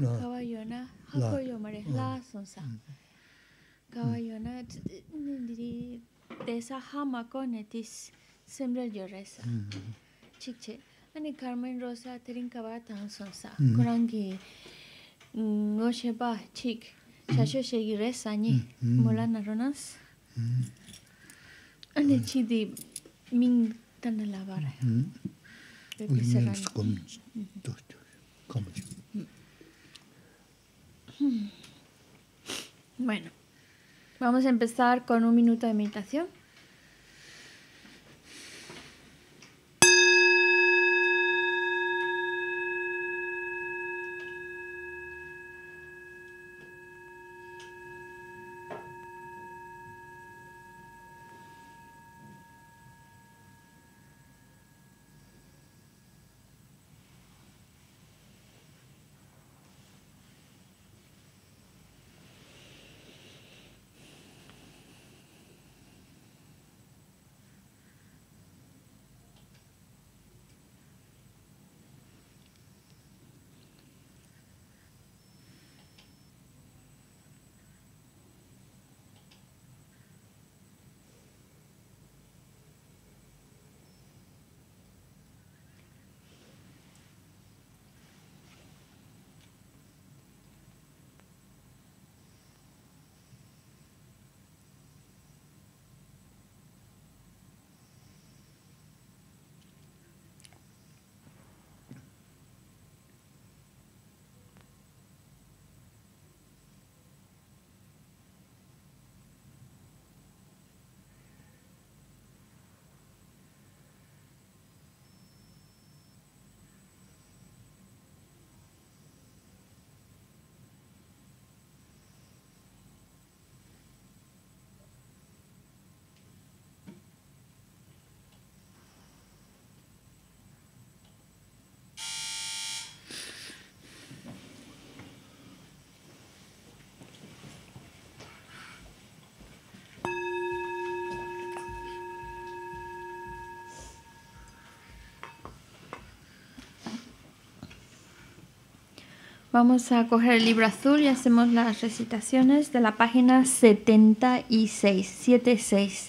kawa yona hako yomare laa son saa, Ani karmen rosa terin kawa taan son saa, kurangi ngo sheba chik chasho shegi re saa nyi molana ronas. Ani chidi ming Hmm. Bueno, vamos a empezar con un minuto de meditación. Vamos a coger el libro azul y hacemos las recitaciones de la página 76, 76.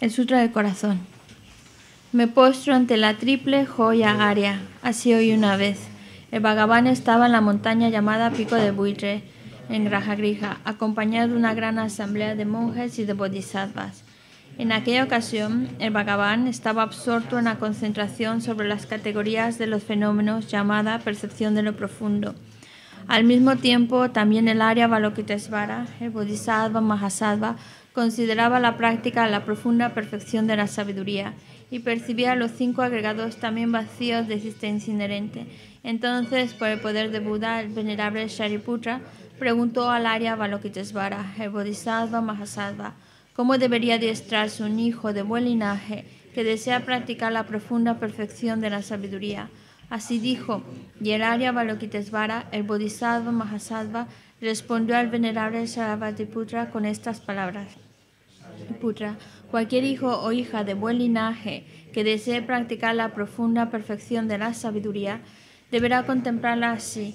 El Sutra del Corazón. Me postro ante la triple joya área. Así hoy una vez. El vagabán estaba en la montaña llamada Pico de Buitre, en Graja Grija, acompañado de una gran asamblea de monjes y de bodhisattvas. En aquella ocasión, el Bhagavan estaba absorto en la concentración sobre las categorías de los fenómenos llamada percepción de lo profundo. Al mismo tiempo, también el área Balokitesvara, el Bodhisattva Mahasattva, consideraba la práctica la profunda perfección de la sabiduría y percibía los cinco agregados también vacíos de existencia inherente. Entonces, por el poder de Buda, el venerable Shariputra preguntó al área Balokitesvara, el Bodhisattva Mahasattva, ¿Cómo debería adiestrarse un hijo de buen linaje que desea practicar la profunda perfección de la sabiduría? Así dijo Yeraria Balokitesvara, el Bodhisattva Mahasattva, respondió al venerable Sarabhatiputra con estas palabras. Putra, cualquier hijo o hija de buen linaje que desee practicar la profunda perfección de la sabiduría, deberá contemplarla así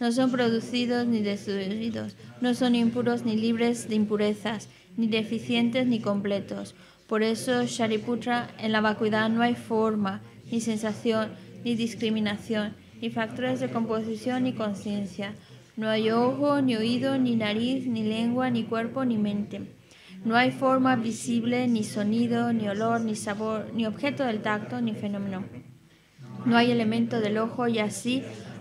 no son producidos ni destruidos, no son impuros ni libres de impurezas, ni deficientes ni completos. Por eso, Shariputra, en la vacuidad no hay forma, ni sensación, ni discriminación, ni factores de composición ni conciencia. No hay ojo, ni oído, ni nariz, ni lengua, ni cuerpo, ni mente. No hay forma visible, ni sonido, ni olor, ni sabor, ni objeto del tacto, ni fenómeno. No hay elemento del ojo y así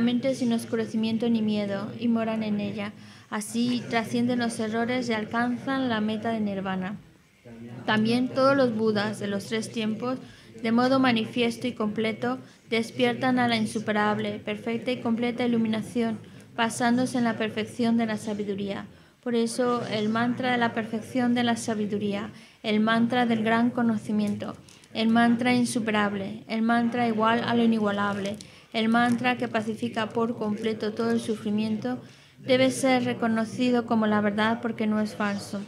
mente sin oscurecimiento ni miedo, y moran en ella. Así trascienden los errores y alcanzan la meta de nirvana. También todos los budas de los tres tiempos, de modo manifiesto y completo, despiertan a la insuperable, perfecta y completa iluminación, basándose en la perfección de la sabiduría. Por eso el mantra de la perfección de la sabiduría, el mantra del gran conocimiento, el mantra insuperable, el mantra igual a lo inigualable, el mantra que pacifica por completo todo el sufrimiento debe ser reconocido como la verdad porque no es falso.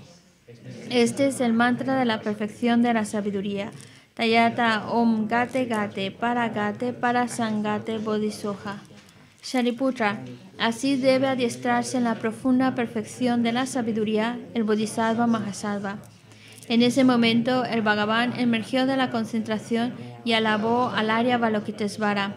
Este es el mantra de la perfección de la sabiduría. Tayata Om Gate Gate Para Gate Para Sangate Bodhisoja. Shariputra, así debe adiestrarse en la profunda perfección de la sabiduría el Bodhisattva Mahasattva. En ese momento, el Bhagavan emergió de la concentración y alabó al Arya balokitesvara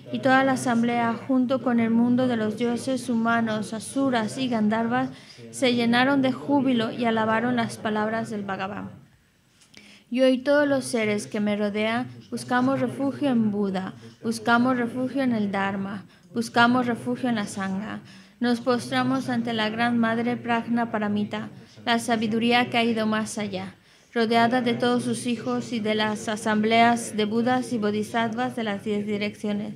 y toda la asamblea, junto con el mundo de los dioses humanos, asuras y gandharvas, se llenaron de júbilo y alabaron las palabras del Bhagavan. Yo y todos los seres que me rodean buscamos refugio en Buda, buscamos refugio en el Dharma, buscamos refugio en la Sangha. Nos postramos ante la Gran Madre Pragna Paramita, la sabiduría que ha ido más allá rodeada de todos sus hijos y de las asambleas de Budas y Bodhisattvas de las diez direcciones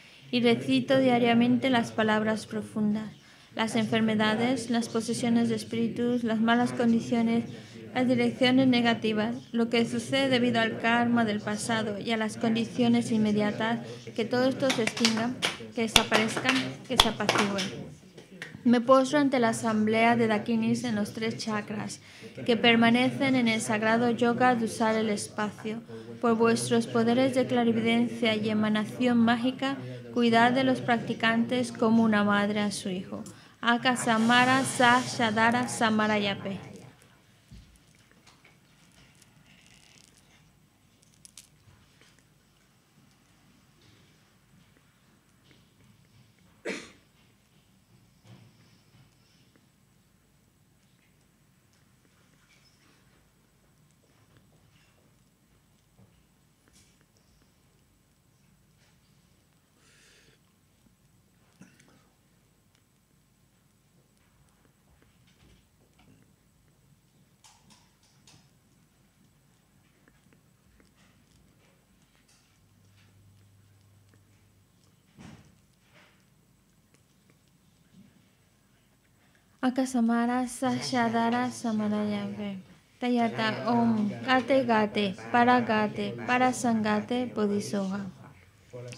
y recito diariamente las palabras profundas, las enfermedades, las posesiones de espíritus, las malas condiciones, las direcciones negativas, lo que sucede debido al karma del pasado y a las condiciones inmediatas, que todo esto se extinga, que desaparezca, que se apaciguen. Me postro ante la asamblea de Dakinis en los tres chakras, que permanecen en el sagrado yoga de usar el espacio. Por vuestros poderes de clarividencia y emanación mágica, cuidar de los practicantes como una madre a su hijo. Aka Samara Sa Shadara Samara Akasamara Sashadara Samarayampe. Tayata Om Gate Gate Paragate Parasangate Bodhisoha.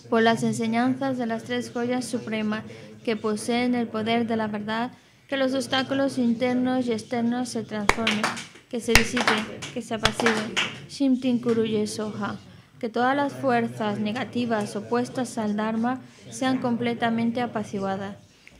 Por las enseñanzas de las tres joyas supremas que poseen el poder de la verdad, que los obstáculos internos y externos se transformen, que se disipen, que se apaciguen. Shimtin Kuruye Soha. Que todas las fuerzas negativas opuestas al Dharma sean completamente apaciguadas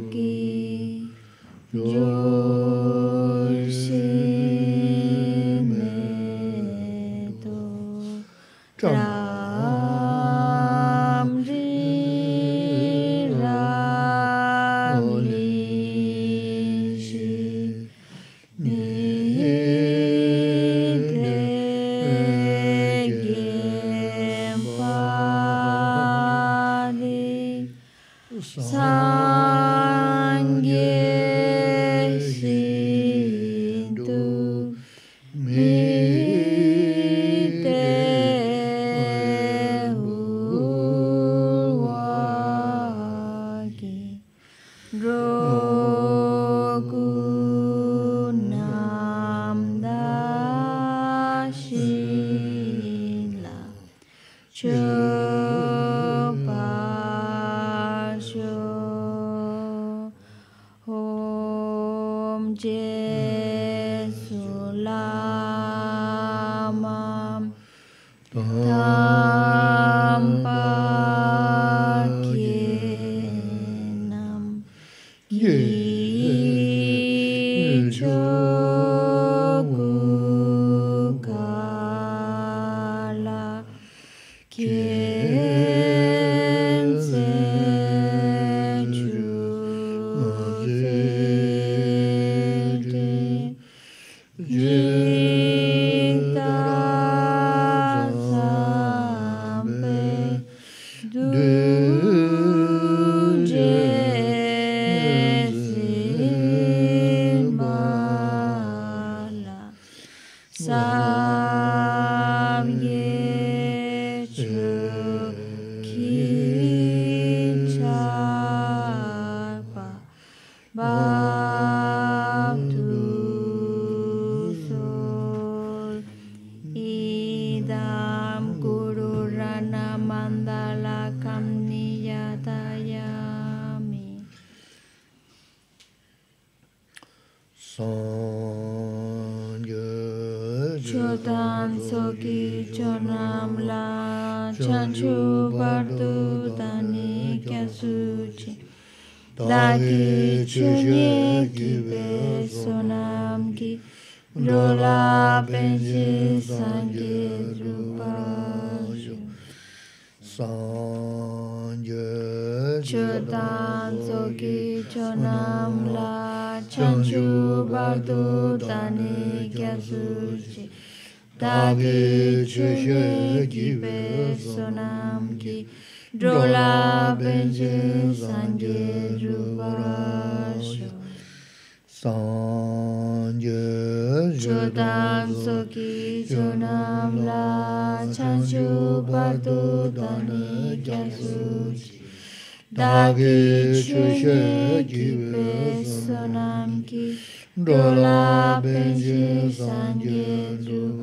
की जो सोनाम की डोला पेंचे संगे रूपायो Sanje Chodan Soki Chonam La Chanju Bardu Dani Gyasuji Dagi Chushe Gibe Sonam Ki penje Benji Sanje Rubaraj Sāngyē chūtāṃ sūkī chūnāṃ lā chāñśū pārtu tāni dāgī chūśē jīvē sūnāṃ kī dōlā pēñcī sāngyē chūkāśū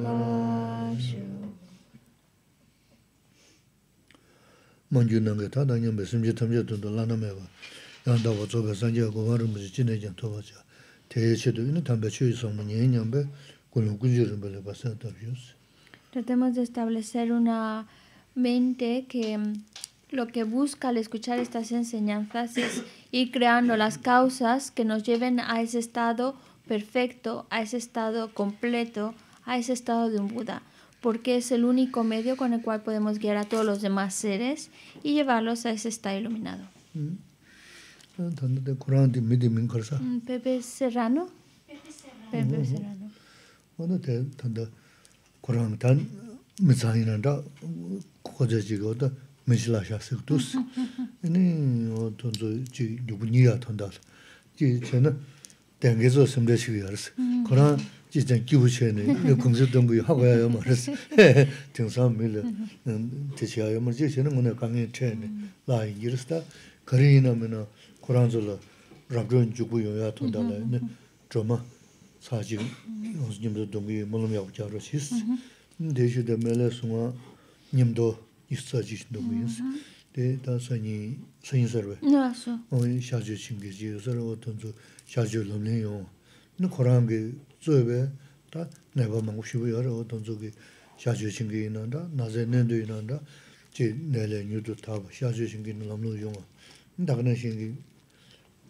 yāntā Tratemos de establecer una mente que mm, lo que busca al escuchar estas enseñanzas es ir creando las causas que nos lleven a ese estado perfecto, a ese estado completo, a ese estado de un Buda, porque es el único medio con el cual podemos guiar a todos los demás seres y llevarlos a ese estado iluminado. Mm. tanda de Kurang di 음 ming karsa. Pepe Serrano? Pepe Serrano. Wanda de tanda Kurang tan mizani nanda kukaja jiga wanda mizila xa sik dus. Ini tanda ji nyubu niya tanda. Ji chana denge zo simde shigi arsa. Kurang ji Kurany Seg Ot l�ra Rampzhoi Yvtbyiiy Xaf inventarke Në Tshoma Xaji Onzi NimtinaYv T deposit Kozi M Gallo Ayills. Tishu Demele parole, Nimtik Isktajiw Xindja Vagingsi T Estate Tsa Ni... dr. Nakgooshii workers for our 95 milhões Hu Boye O と ndored kingdoms ditya y construct sia slinge Kurany favor dany Faakho Ramuh практиka hu Odoong yad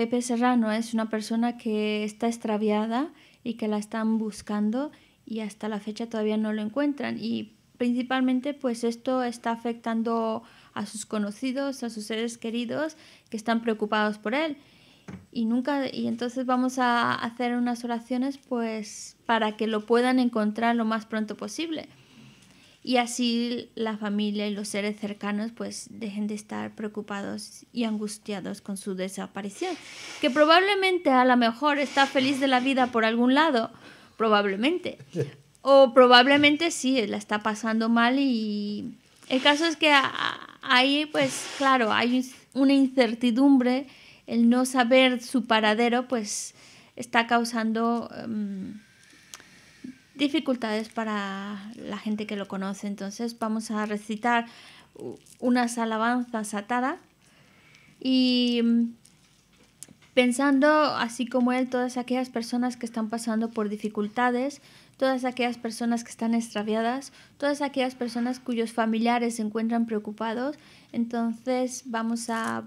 Pepe Serrano es una persona que está extraviada y que la están buscando y hasta la fecha todavía no lo encuentran y principalmente pues esto está afectando a sus conocidos, a sus seres queridos que están preocupados por él y nunca y entonces vamos a hacer unas oraciones pues para que lo puedan encontrar lo más pronto posible y así la familia y los seres cercanos pues dejen de estar preocupados y angustiados con su desaparición, que probablemente a lo mejor está feliz de la vida por algún lado, probablemente, o probablemente sí, la está pasando mal y el caso es que ahí pues claro, hay una incertidumbre, el no saber su paradero pues está causando... Em, dificultades para la gente que lo conoce. Entonces vamos a recitar unas alabanzas atadas y mm, pensando así como él todas aquellas personas que están pasando por dificultades, todas aquellas personas que están extraviadas, todas aquellas personas cuyos familiares se encuentran preocupados. Entonces vamos a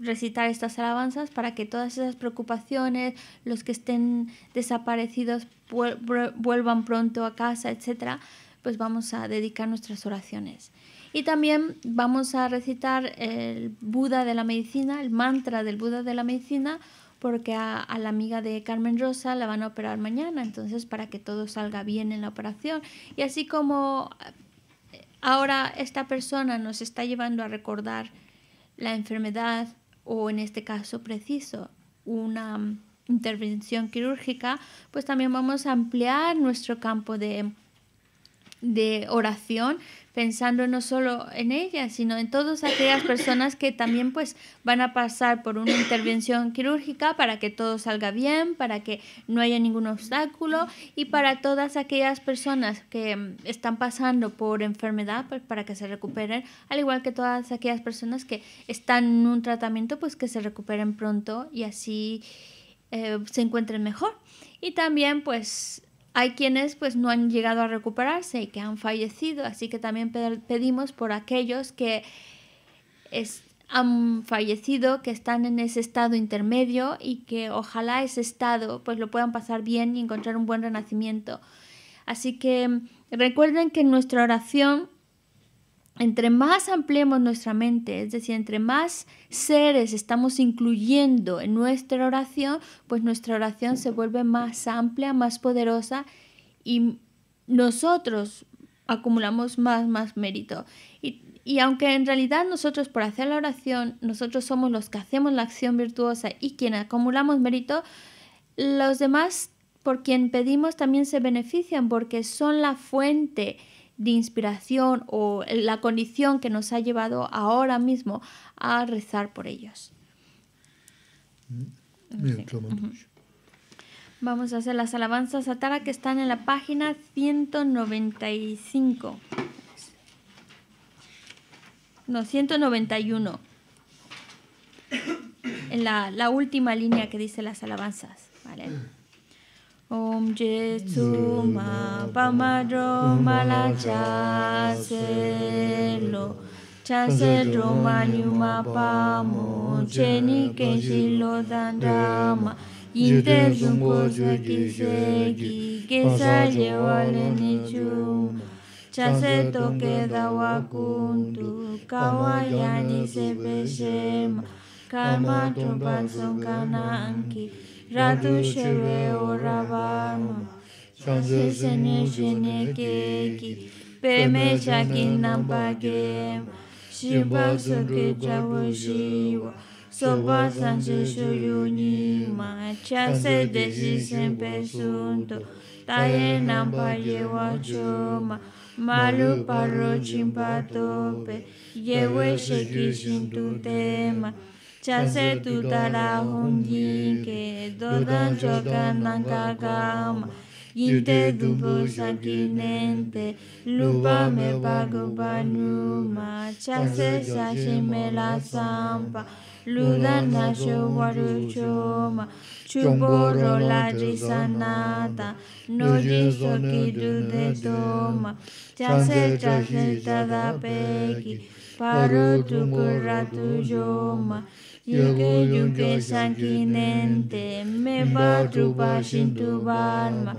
recitar estas alabanzas para que todas esas preocupaciones, los que estén desaparecidos vuelvan pronto a casa, etcétera, pues vamos a dedicar nuestras oraciones. Y también vamos a recitar el Buda de la medicina, el mantra del Buda de la medicina, porque a, la amiga de Carmen Rosa la van a operar mañana, entonces para que todo salga bien en la operación. Y así como eh, ahora esta persona nos está llevando a recordar la enfermedad o en este caso preciso una mm, intervención quirúrgica, pues también vamos a ampliar nuestro campo de, oración pensando no solo en ella, sino en todas aquellas personas que también pues van a pasar por una intervención quirúrgica para que todo salga bien, para que no haya ningún obstáculo y para todas aquellas personas que mm, están pasando por enfermedad pues, para que se recuperen, al igual que todas aquellas personas que están en un tratamiento pues que se recuperen pronto y así eh, se encuentren mejor. Y también pues hay quienes pues no han llegado a recuperarse y que han fallecido, así que también pedimos por aquellos que han fallecido, que están en ese estado intermedio y que ojalá ese estado pues lo puedan pasar bien y encontrar un buen renacimiento. Así que mm, recuerden que en nuestra oración entre más ampliemos nuestra mente, es decir, entre más seres estamos incluyendo en nuestra oración, pues nuestra oración se vuelve más amplia, más poderosa y nosotros acumulamos más, más mérito. Y, aunque en realidad nosotros por hacer la oración, nosotros somos los que hacemos la acción virtuosa y quien acumulamos mérito, los demás por quien pedimos también se benefician porque son la fuente de inspiración o la condición que nos ha llevado ahora mismo a rezar por ellos. Mm. Vamos a hacer las alabanzas a Tara que están en la página 195. No, 191. En la, la última línea que dice las alabanzas. ¿vale? Om Jesu ma pamadro malacha selo chase roma nyuma pamo cheni kenshi lo dandama yinte zumbo zeki zeki kesa yewa le nichu chase toke dawa kundu kawa yani sebeshema karma tumpan sonkananki radu shewe orabama sanzo senye shene keki peme chakin nampa gema shimba soke chavo shiwa soba sanzo shoyu nima chase deshi sempe sunto taye nampa yewa choma malu paro chimpa tope yewe sheki shintu tema chase tu tala hum ke dan nan sakinente lupa me pago ma chase sa me la sampa luda na sho chuboro la risanata no yiso ki du de toma chase chase peki paru tu yogo gyu chen me ba dru ba jin tu ban ma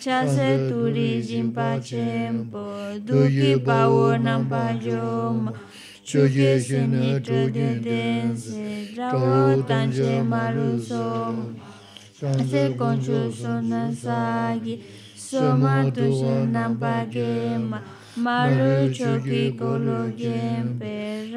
cha se tu ri jin pa chempo du ki pa wo nam pa jom cho ye shen na du jin de dgot tan che ma som san kon chu cho na sa gi so ma tu shen nam pa gema ma Malu choki kolo jempe,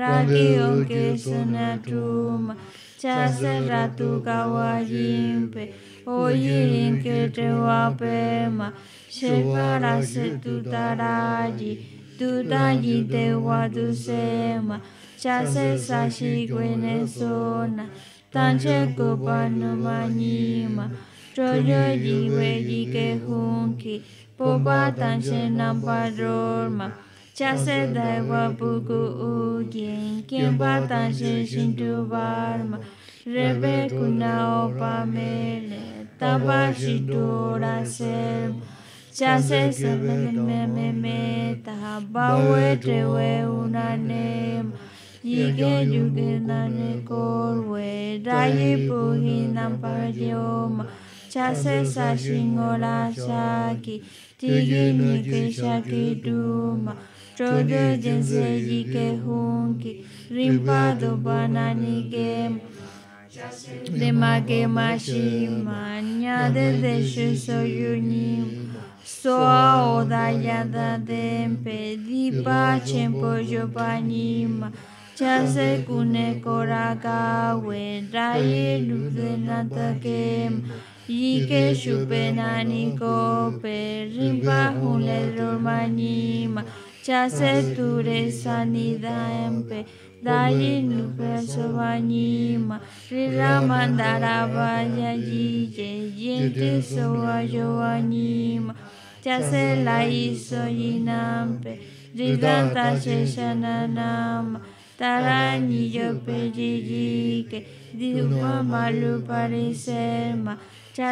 sana tuma, chase ratu kawa jimpe, oye inke te wapema, shepara se tu taraji, tu taji te wadu wadusema, chase sashi kwene sona, tanche kupanu manima, choyo jiwe jike hunki, Pupa Bobatan nampa padorma. Chase daiwa bugu ugin Kimpa shin shintu varma Rebe kuna opa mele. Tapa shintu dura selma. Chase seven me me me taha. Bawe una nema Yige yuge nane korwe. Dayi puhi nampa padyoma. cha se sa shingo la sha ki tigi ni ke sha ki du ma tro de jin se ji ke hun ki rimpa do bana ni ke de ma ke ma shi ma nya de de shi so yu ni so o da ya da de pe di pa chen po yo pa ni ma cha se kune kora ka we ra ye nu de na ta ke ma Ike shupenaniko perrimpa hunledro manima chaseture sanidampe dali nuperso banima riramandara vaya yiye yente soayo anima chase la iso yinampe ridanta shananama taranillo peyiyike dilupa malu parisema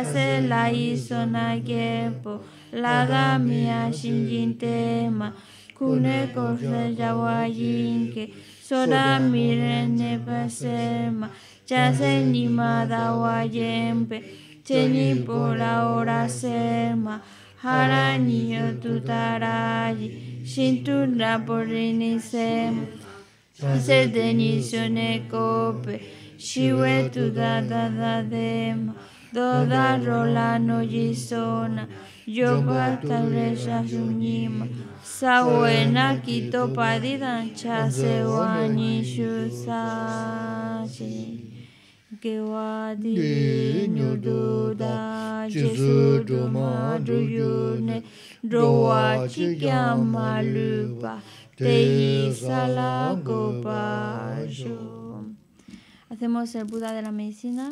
se la isona yepo la mia shinjin tema kune kose jawa que, soda mire ne pasema se ni guayempe, yempe cheni por ahora sema hara ni sin tu por inisema tu de ni shiwe tu da da da dema dolarolano yisona yoga tauresa sa buena quito padidan chase wani shusashi gewadi Jesús jesu duma roachi que chikyama lupa la copa. Hacemos el Buda de la medicina.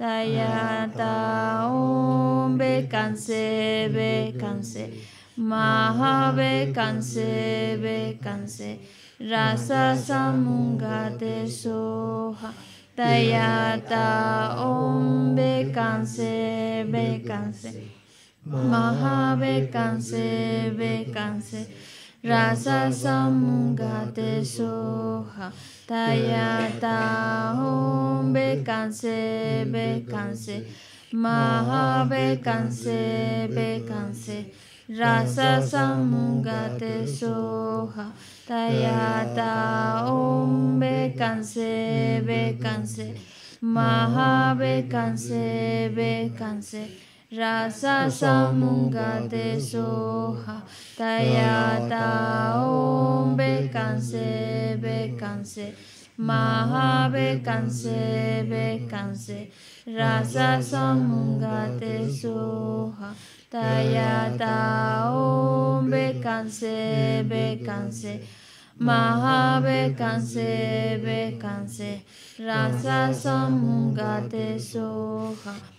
Tayata Om Bekanse canse Maha canse Bekanse Rasa Samungate Soha Tayata Om canse canse Maha canse canse Rasa Samungate Soha Tayata Om canse Bekanse Maha Bekanse canse Rasa Samungate Soha Tayata Om Bekanse Bekanse Maha be canse rasa samungate soha tayata ombe bekanse bekanse mahabe bekanse bekanse rasa samungate soha tayata ombe bekanse bekanse mahabe bekanse bekanse rasa samungate soha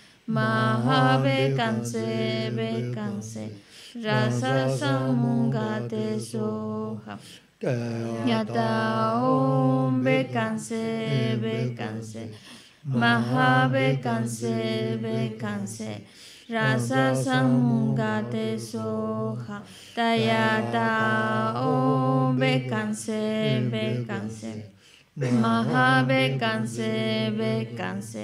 Mahave Bekanse, Rasa Samungate Soha. Yata be canse Mahabe canse Kanse Bekanse, Rasa Samungate Soha. Tayata ve canse Mahabe canse be canse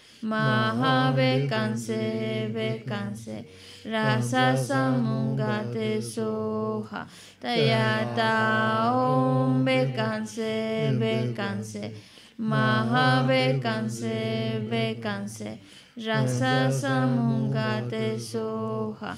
be soja rasa samungate soha, tayata om bekanse, kanse. canse, rasa samungate soha,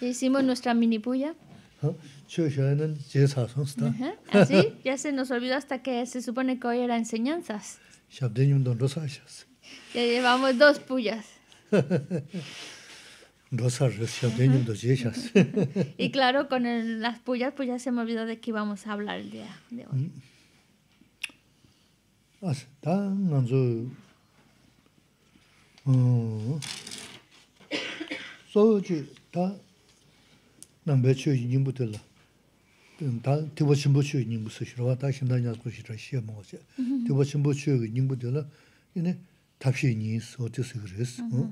Hicimos nuestra mini puya. Así, ya se nos olvidó hasta que se supone que hoy era enseñanzas. Ya llevamos dos puyas. y claro, con las puyas, pues ya se me olvidó de que íbamos a hablar el día de hoy. Mm. tā nā mbē chū yī nīmbu tīla, tā tīwa chīmbu chū yī nīmbu sā shirwa, tā shindā nyā sū shirā shiya mawa siya, tīwa chīmbu chū yī nīmbu tīla, yīne tāpshī yī nīs, o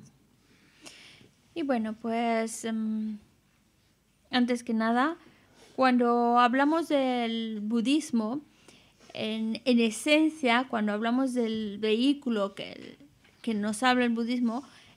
Y bueno, pues, em, antes que nada, cuando hablamos del budismo, en, en esencia, cuando hablamos del vehículo que, que nos habla el budismo,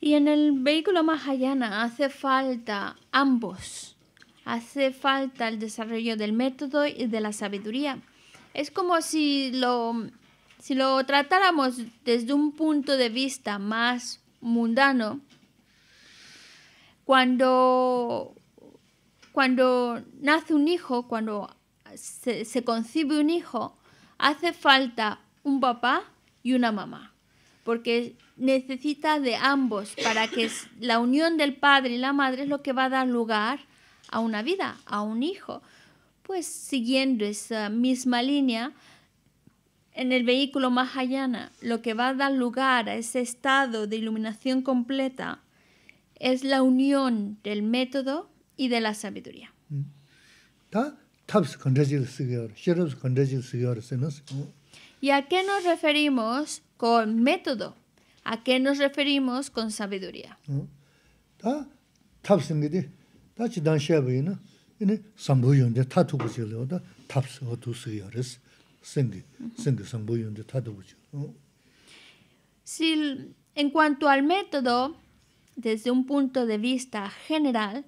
Y en el vehículo Mahayana hace falta ambos. Hace falta el desarrollo del método y de la sabiduría. Es como si lo, si lo tratáramos desde un punto de vista más mundano. Cuando, cuando nace un hijo, cuando se concibe un hijo, hace falta un papá y una mamá, porque necesita de ambos para que la unión del padre y la madre es lo que va a dar lugar a una vida, a un hijo. Pues siguiendo esa misma línea, en el vehículo Mahayana, lo que va a dar lugar a ese estado de iluminación completa es la unión del método y de la sabiduría. Mm. ¿Y a qué nos referimos con método? ¿A qué nos referimos con sabiduría? en cuanto al método desde un punto de vista general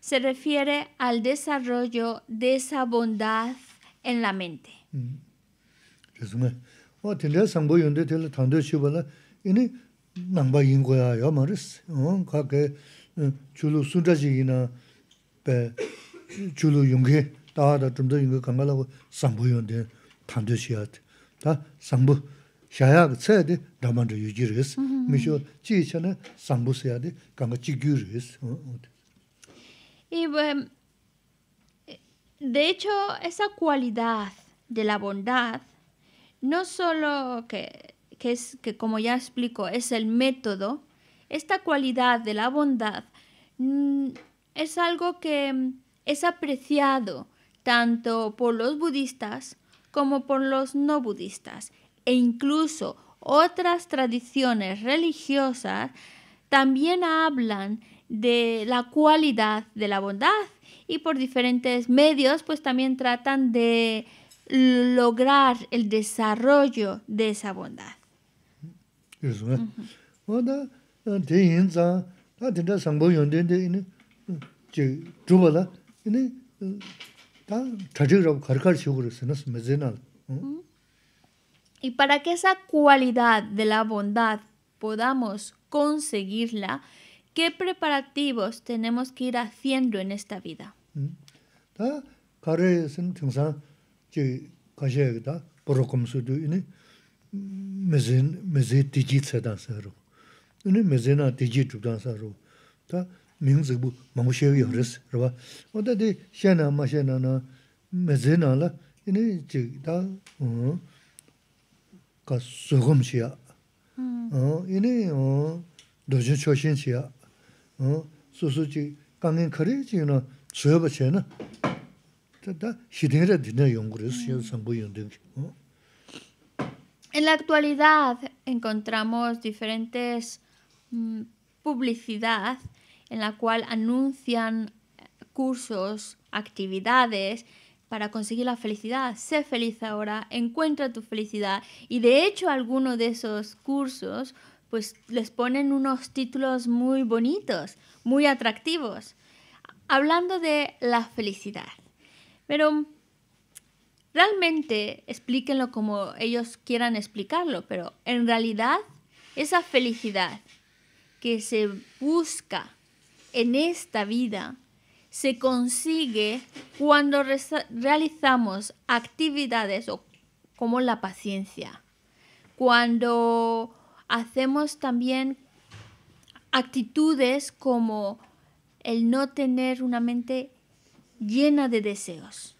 se refiere al desarrollo de esa bondad en la mente. 죄송해. 어 들려 상보 윤대 들려 던져 주거나 이니 남바 인고야 요 말스. 어 각에 줄로 순다지기나 배 줄로 용게 다다 좀더 인거 감발하고 상보 윤대 던져 주야. 다 상보 샤야가 쳇데 담아져 유지르스. 미쇼 지체는 상보 쳇데 지규르스. 어. 이번 데초 에사 퀄리다드 de la bondad No solo que, es, que, como ya explico, es el método, esta cualidad de la bondad mm, es algo que mm, es apreciado tanto por los budistas como por los no budistas e incluso otras tradiciones religiosas también hablan de la cualidad de la bondad y por diferentes medios pues también tratan de lograr el desarrollo de esa bondad. Y para que esa cualidad de la bondad podamos conseguirla, ¿qué preparativos tenemos que ir haciendo en esta vida? ¿Mm? Chī kaśaya kī 이니 메진 kum sūdhū, 이니 mezi tī 다 tsāda sā rū. Inī 샤나 nā tī 이니 tsūda sā rū. 어 이니 어 māngu shayawiyo rī sā rū. O ma na, la, En la actualidad encontramos diferentes mm, publicidad en la cual anuncian eh, cursos, actividades para conseguir la felicidad. Sé feliz ahora, encuentra tu felicidad. Y de hecho, algunos de esos cursos, pues les ponen unos títulos muy bonitos, muy atractivos. Hablando de la felicidad. Pero realmente explíquenlo como ellos quieran explicarlo, pero en realidad esa felicidad que se busca en esta vida se consigue cuando realizamos actividades como la paciencia, cuando hacemos también actitudes como el no tener una mente llena de deseos.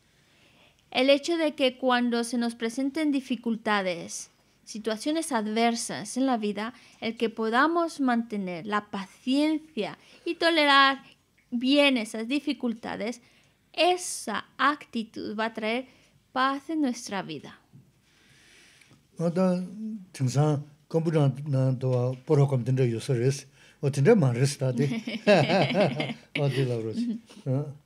El hecho de que cuando se nos presenten dificultades, situaciones adversas en la vida, el que podamos mantener la paciencia y tolerar bien esas dificultades, esa actitud va a traer paz en nuestra vida.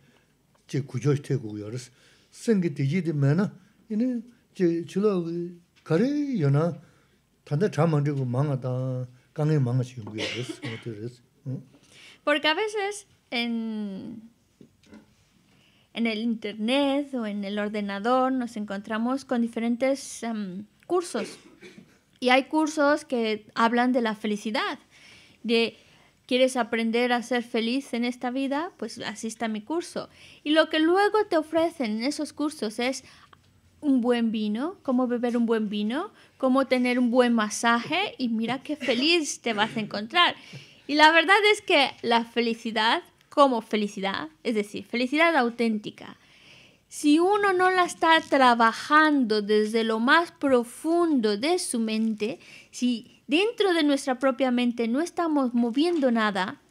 Porque a veces en en el internet o en el ordenador nos encontramos con diferentes em, cursos. Y hay cursos que hablan de la felicidad, de ¿Quieres aprender a ser feliz en esta vida? Pues asista a mi curso. Y lo que luego te ofrecen en esos cursos es un buen vino, cómo beber un buen vino, cómo tener un buen masaje y mira qué feliz te vas a encontrar. Y la verdad es que la felicidad como felicidad, es decir, felicidad auténtica, si uno no la está trabajando desde lo más profundo de su mente, si dentro de nuestra propia mente no estamos moviendo nada,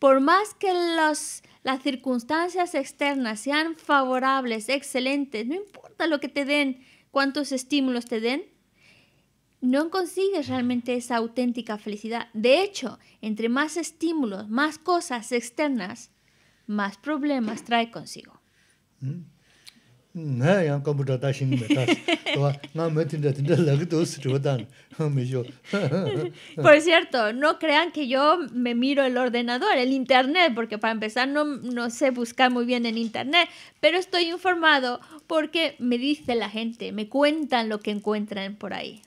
por más que las circunstancias externas sean favorables, excelentes, no importa lo que te den, cuántos estímulos te den, no consigues realmente esa auténtica felicidad. De hecho, entre más estímulos, más cosas externas, más problemas trae consigo. Mm. Por cierto, no crean que yo me miro el ordenador, el internet, porque para empezar no, no sé buscar muy bien en internet, pero estoy informado porque me dice la gente, me cuentan lo que encuentran por ahí.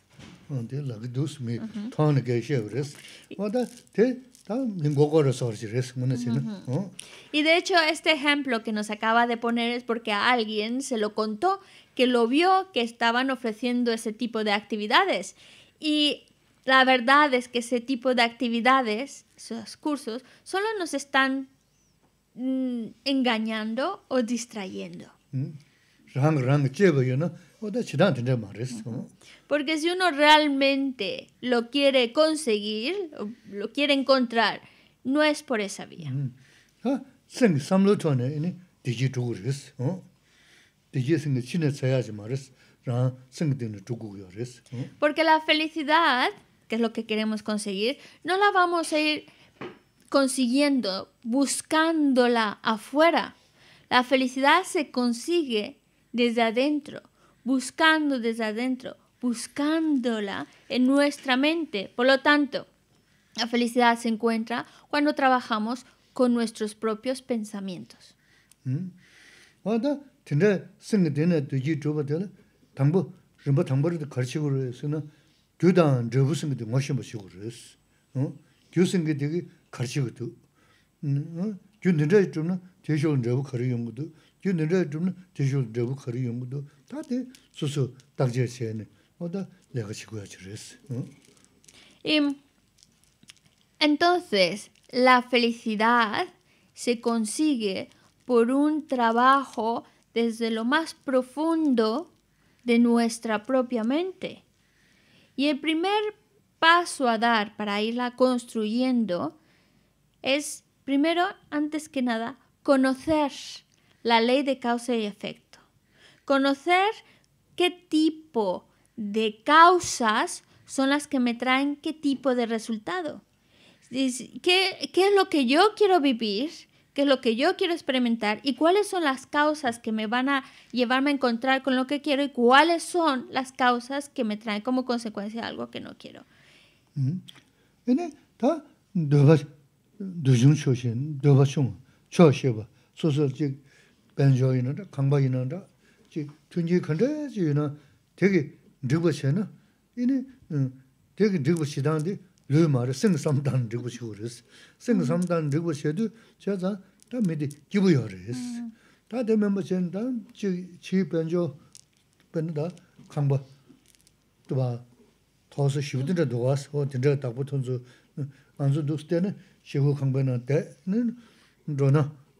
Y de hecho, este ejemplo que nos acaba de poner es porque a alguien se lo contó, que lo vio, que estaban ofreciendo ese tipo de actividades. Y la verdad es que ese tipo de actividades, esos cursos, solo nos están mm, engañando o distrayendo. Mm. ¿no? Porque si uno realmente lo quiere conseguir, lo quiere encontrar, no es por esa vía. Mm. Ah, Porque la felicidad, que es lo que queremos conseguir, no la vamos a ir consiguiendo, buscándola afuera. La felicidad se consigue desde adentro buscando desde adentro, buscándola en nuestra mente. Por lo tanto, la felicidad se encuentra cuando trabajamos con nuestros propios pensamientos. Entonces, la felicidad se consigue por un trabajo desde lo más profundo de nuestra propia mente. Y el primer paso a dar para irla construyendo es, primero, antes que nada, conocer la ley de causa y efecto conocer qué tipo de causas son las que me traen qué tipo de resultado. ¿Qué, ¿Qué, es lo que yo quiero vivir? ¿Qué es lo que yo quiero experimentar? ¿Y cuáles son las causas que me van a llevarme a encontrar con lo que quiero? ¿Y cuáles son las causas que me traen como consecuencia algo que no quiero? chī tunjī khañchā chī yu naa tēki rīpa chā naa yīni tēki rīpa chī taa di lūy maa ra sīng samdaa rīpa chī hu rīs sīng samdaa rīpa chā duu chā zaa taa mīdi jību yaa rīs taa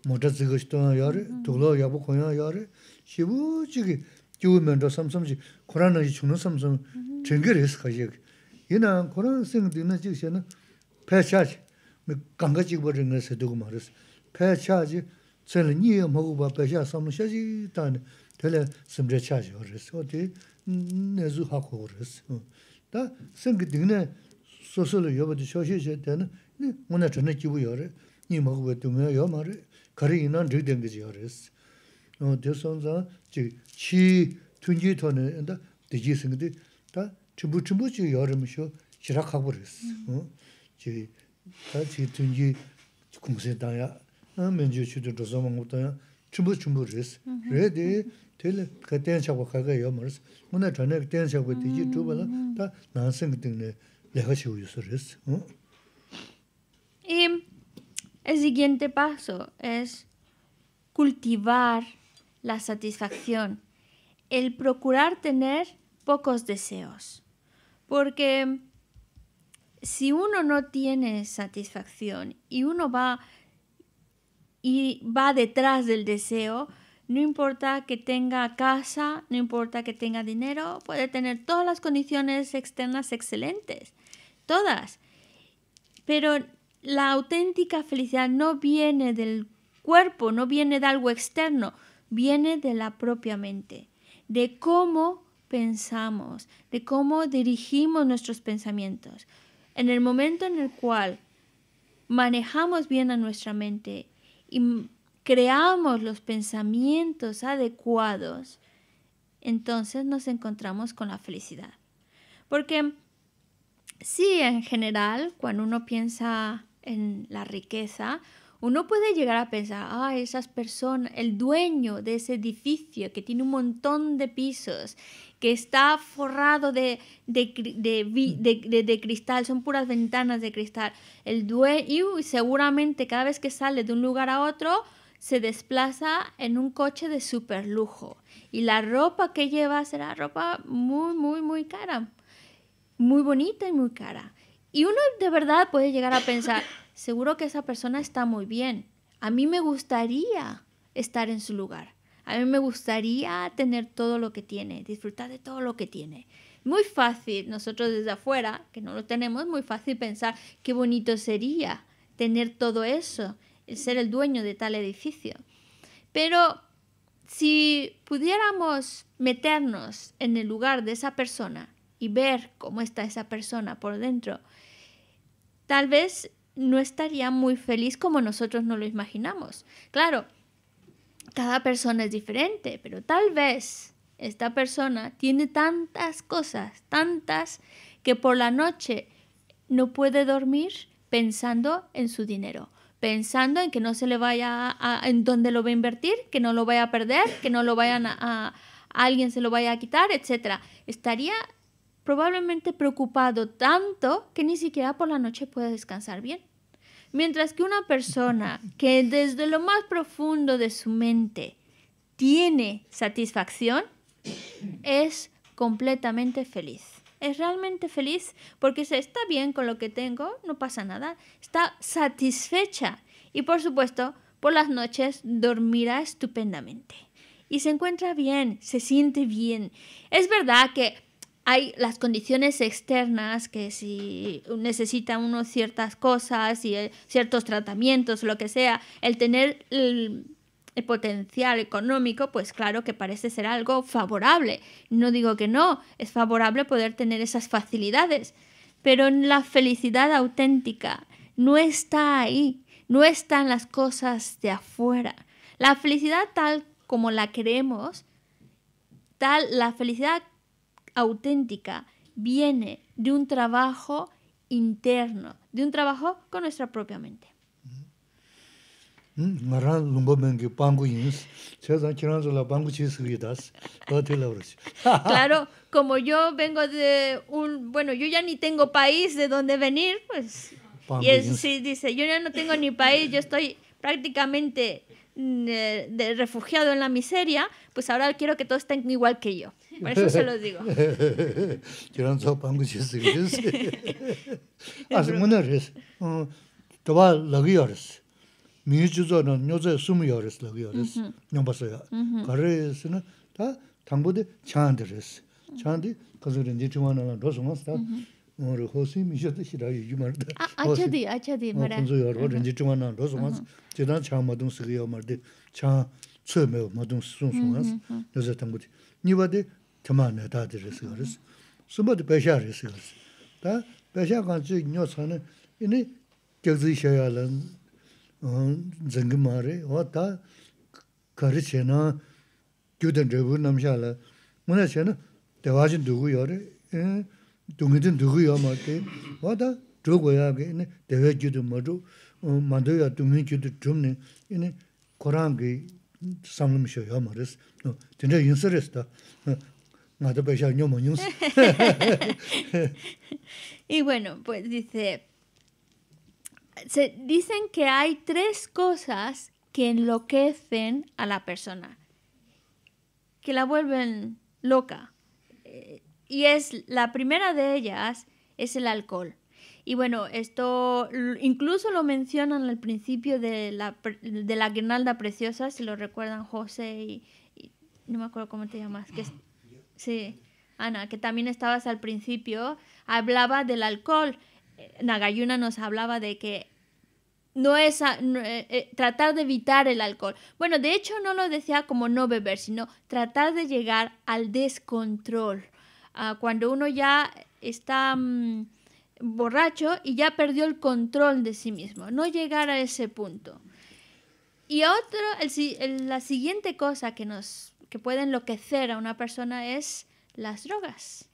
mota tsigashtana yari, tukla yabu konyana yari, shibu chigi kiwi mendo samsamzi, koran na yi chunga samsamzi, chingiris khayegi. Yina koran singa tingna chigi shena, pae chachi, me kanga chigabarir nga sadugu maharis, pae chachi, chanla niyi magu pa pae chachi samu shachii taani, tala simrachachi yawaris, oti, nizu hakukuris. Daa, Kari yinan zhig deng zhig yaw riz. De son zang, zhig chi 여름이셔 지락하고 ne enda 지 zhig zhig di ta chibu chibu zhig yaw rima shio zhig ra khakbo riz. Chii thunjii kungzii dhan yaa. Man zhig zhig dhig dhozo mungu dhan Chibu chibu riz. ka shakwa ka shakwa ta riz. El siguiente paso es cultivar la satisfacción, el procurar tener pocos deseos, porque si uno no tiene satisfacción y uno va y va detrás del deseo, no importa que tenga casa, no importa que tenga dinero, puede tener todas las condiciones externas excelentes, todas. Pero la auténtica felicidad no viene del cuerpo, no viene de algo externo, viene de la propia mente, de cómo pensamos, de cómo dirigimos nuestros pensamientos. En el momento en el cual manejamos bien a nuestra mente y creamos los pensamientos adecuados, entonces nos encontramos con la felicidad. Porque sí, en general, cuando uno piensa en la riqueza, uno puede llegar a pensar, ah, esas personas, el dueño de ese edificio que tiene un montón de pisos, que está forrado de, de, mm. de, cristal, son puras ventanas de cristal, el dueño y seguramente cada vez que sale de un lugar a otro, se desplaza en un coche de super lujo y la ropa que lleva será ropa muy, muy, muy cara, muy bonita y muy cara. Y uno de verdad puede llegar a pensar, seguro que esa persona está muy bien. A mí me gustaría estar en su lugar. A mí me gustaría tener todo lo que tiene, disfrutar de todo lo que tiene. Muy fácil, nosotros desde afuera, que no lo tenemos, muy fácil pensar qué bonito sería tener todo eso, ser el dueño de tal edificio. Pero si pudiéramos meternos en el lugar de esa persona y ver cómo está esa persona por dentro, tal vez no estaría muy feliz como nosotros no lo imaginamos. Claro, cada persona es diferente, pero tal vez esta persona tiene tantas cosas, tantas, que por la noche no puede dormir pensando en su dinero, pensando en que no se le vaya a, en dónde lo va a invertir, que no lo vaya a perder, que no lo vayan a, alguien se lo vaya a quitar, etc. Estaría probablemente preocupado tanto que ni siquiera por la noche puede descansar bien. Mientras que una persona que desde lo más profundo de su mente tiene satisfacción, es completamente feliz. Es realmente feliz porque se está bien con lo que tengo, no pasa nada, está satisfecha y por supuesto por las noches dormirá estupendamente. Y se encuentra bien, se siente bien. Es verdad que hay las condiciones externas que si necesita uno ciertas cosas y eh, ciertos tratamientos, lo que sea, el tener el, potencial económico, pues claro que parece ser algo favorable. No digo que no, es favorable poder tener esas facilidades, pero la felicidad auténtica no está ahí, no están las cosas de afuera. La felicidad tal como la queremos, tal la felicidad auténtica viene de un trabajo interno, de un trabajo con nuestra propia mente. Claro, como yo vengo de un, bueno, yo ya ni tengo país de donde venir, pues, y si dice, yo ya no tengo ni país, yo estoy prácticamente mm, eh, refugiado en la miseria, pues ahora quiero que todos estén igual que yo. Por eso se lo digo. Yo no Hace muchas veces. Toba lo guiores. Mi chuzo no no sé su mi yores lo guiores. No pasa ya. Carres no ta tambo de chandres. Chandi kazuren de tuana no dos más ta. Moro hosi mi yo te shira yu mar da. Ṭhāmaa nāyātādi rīsī ka 다 sūpaad baiśyā 이니 ka rīsī. Ṭhā, baiśyā kāñchū nyōt sāna, inī, gyakzii shayāla, 누구 dzengi maa rī, wā tā, kārīt shayāna, gyūdhā ṭayabhūr nām shayāla, mūnāt shayāna, dāyavāchīn dūgū yaa rī, Ṭhā, dūngīdhīn dūgū No te y bueno, pues dice, se dicen que hay tres cosas que enloquecen a la persona, que la vuelven loca. Eh, y es la primera de ellas es el alcohol. Y bueno, esto incluso lo mencionan al principio de la, de la guirnalda preciosa, si lo recuerdan José y, no me acuerdo cómo te llamas, que es Sí, Ana, que también estabas al principio, hablaba del alcohol. Eh, Nagayuna nos hablaba de que no es eh, eh, tratar de evitar el alcohol. Bueno, de hecho no lo decía como no beber, sino tratar de llegar al descontrol. Ah, cuando uno ya está mm, borracho y ya perdió el control de sí mismo, no llegar a ese punto. Y otro, la siguiente cosa que nos que puede enloquecer a una persona es las drogas.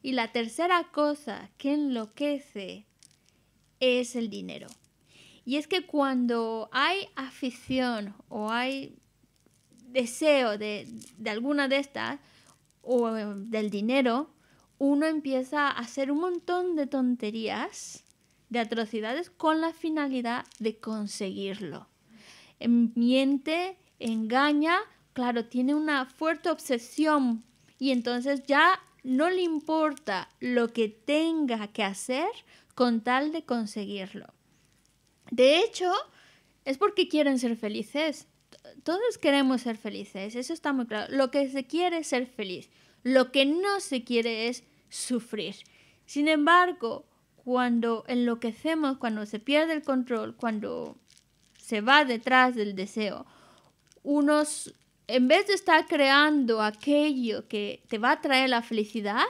Y la tercera cosa que enloquece es el dinero. Y es que cuando hay afición o hay deseo de, de alguna de estas o del dinero, uno empieza a hacer un montón de tonterías, de atrocidades, con la finalidad de conseguirlo. Miente, engaña claro, tiene una fuerte obsesión y entonces ya no le importa lo que tenga que hacer con tal de conseguirlo. De hecho, es porque quieren ser felices. Todos queremos ser felices, eso está muy claro. Lo que se quiere es ser feliz, lo que no se quiere es sufrir. Sin embargo, cuando enloquecemos, cuando se pierde el control, cuando se va detrás del deseo, unos en vez de estar creando aquello que te va a traer la felicidad,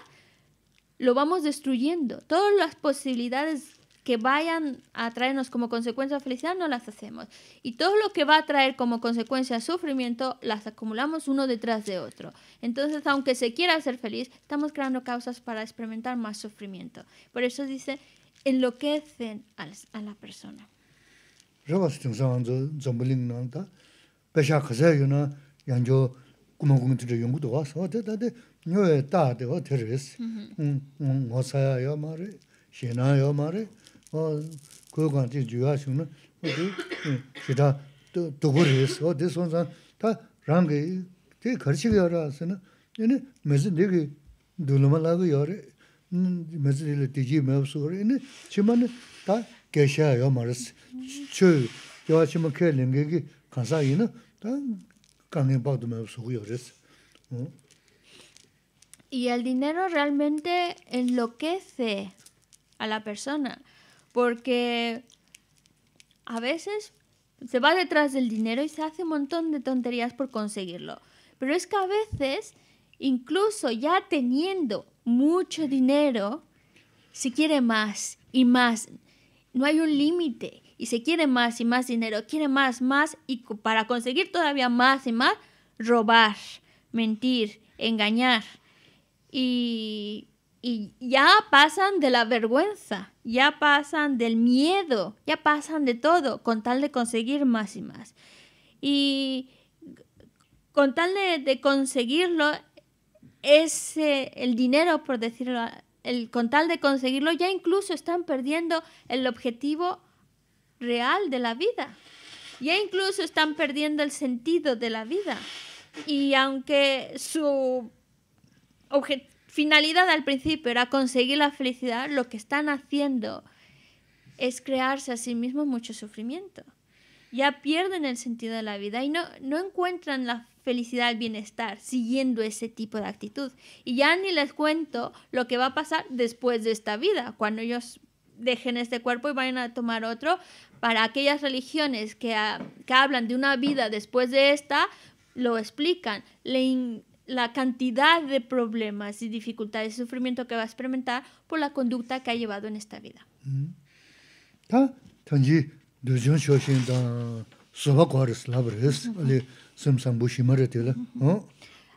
lo vamos destruyendo. Todas las posibilidades que vayan a traernos como consecuencia felicidad no las hacemos. Y todo lo que va a traer como consecuencia sufrimiento las acumulamos uno detrás de otro. Entonces, aunque se quiera ser feliz, estamos creando causas para experimentar más sufrimiento. Por eso dice, enloquecen a la persona. yancho kuma 연구도 와서 yungu 녀에 ho te ta 모사야 nyue taa de 어 teri esi. Ngo sayaya yo maari, sheenaaya 다 maari, ho kuyo kwan ti juyaa shunga, ho dee mm, shitaa tukuri esi, ho dee son saan taa rangi, dee karchika yaaraa asina, yini ¿Mm? Y el dinero realmente enloquece a la persona, porque a veces se va detrás del dinero y se hace un montón de tonterías por conseguirlo. Pero es que a veces, incluso ya teniendo mucho dinero, si quiere más y más no hay un límite y se quiere más y más dinero, quiere más, más y para conseguir todavía más y más, robar, mentir, engañar. Y, ya pasan de la vergüenza, ya pasan del miedo, ya pasan de todo con tal de conseguir más y más. Y con tal de, de conseguirlo, es el dinero, por decirlo con tal de conseguirlo, ya incluso están perdiendo el objetivo real de la vida. Ya incluso están perdiendo el sentido de la vida. Y aunque su finalidad al principio era conseguir la felicidad, lo que están haciendo es crearse a sí mismos mucho sufrimiento. Ya pierden el sentido de la vida y no, no encuentran la felicidad, bienestar, siguiendo ese tipo de actitud. Y ya ni les cuento lo que va a pasar después de esta vida, cuando ellos dejen este cuerpo y vayan a tomar otro. Para aquellas religiones que, ah, hablan de una vida después de esta, lo explican. la cantidad de problemas y dificultades y sufrimiento que va a experimentar por la conducta que ha llevado en esta vida. Mm-hmm. Somos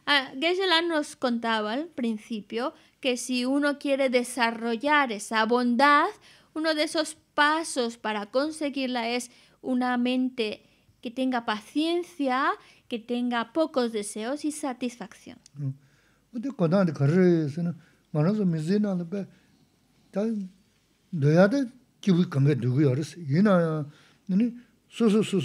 ah, geshe nos contaba al principio que si uno quiere desarrollar esa bondad, uno de esos pasos para conseguirla es una mente que tenga paciencia, que tenga pocos deseos y satisfacción. Porque en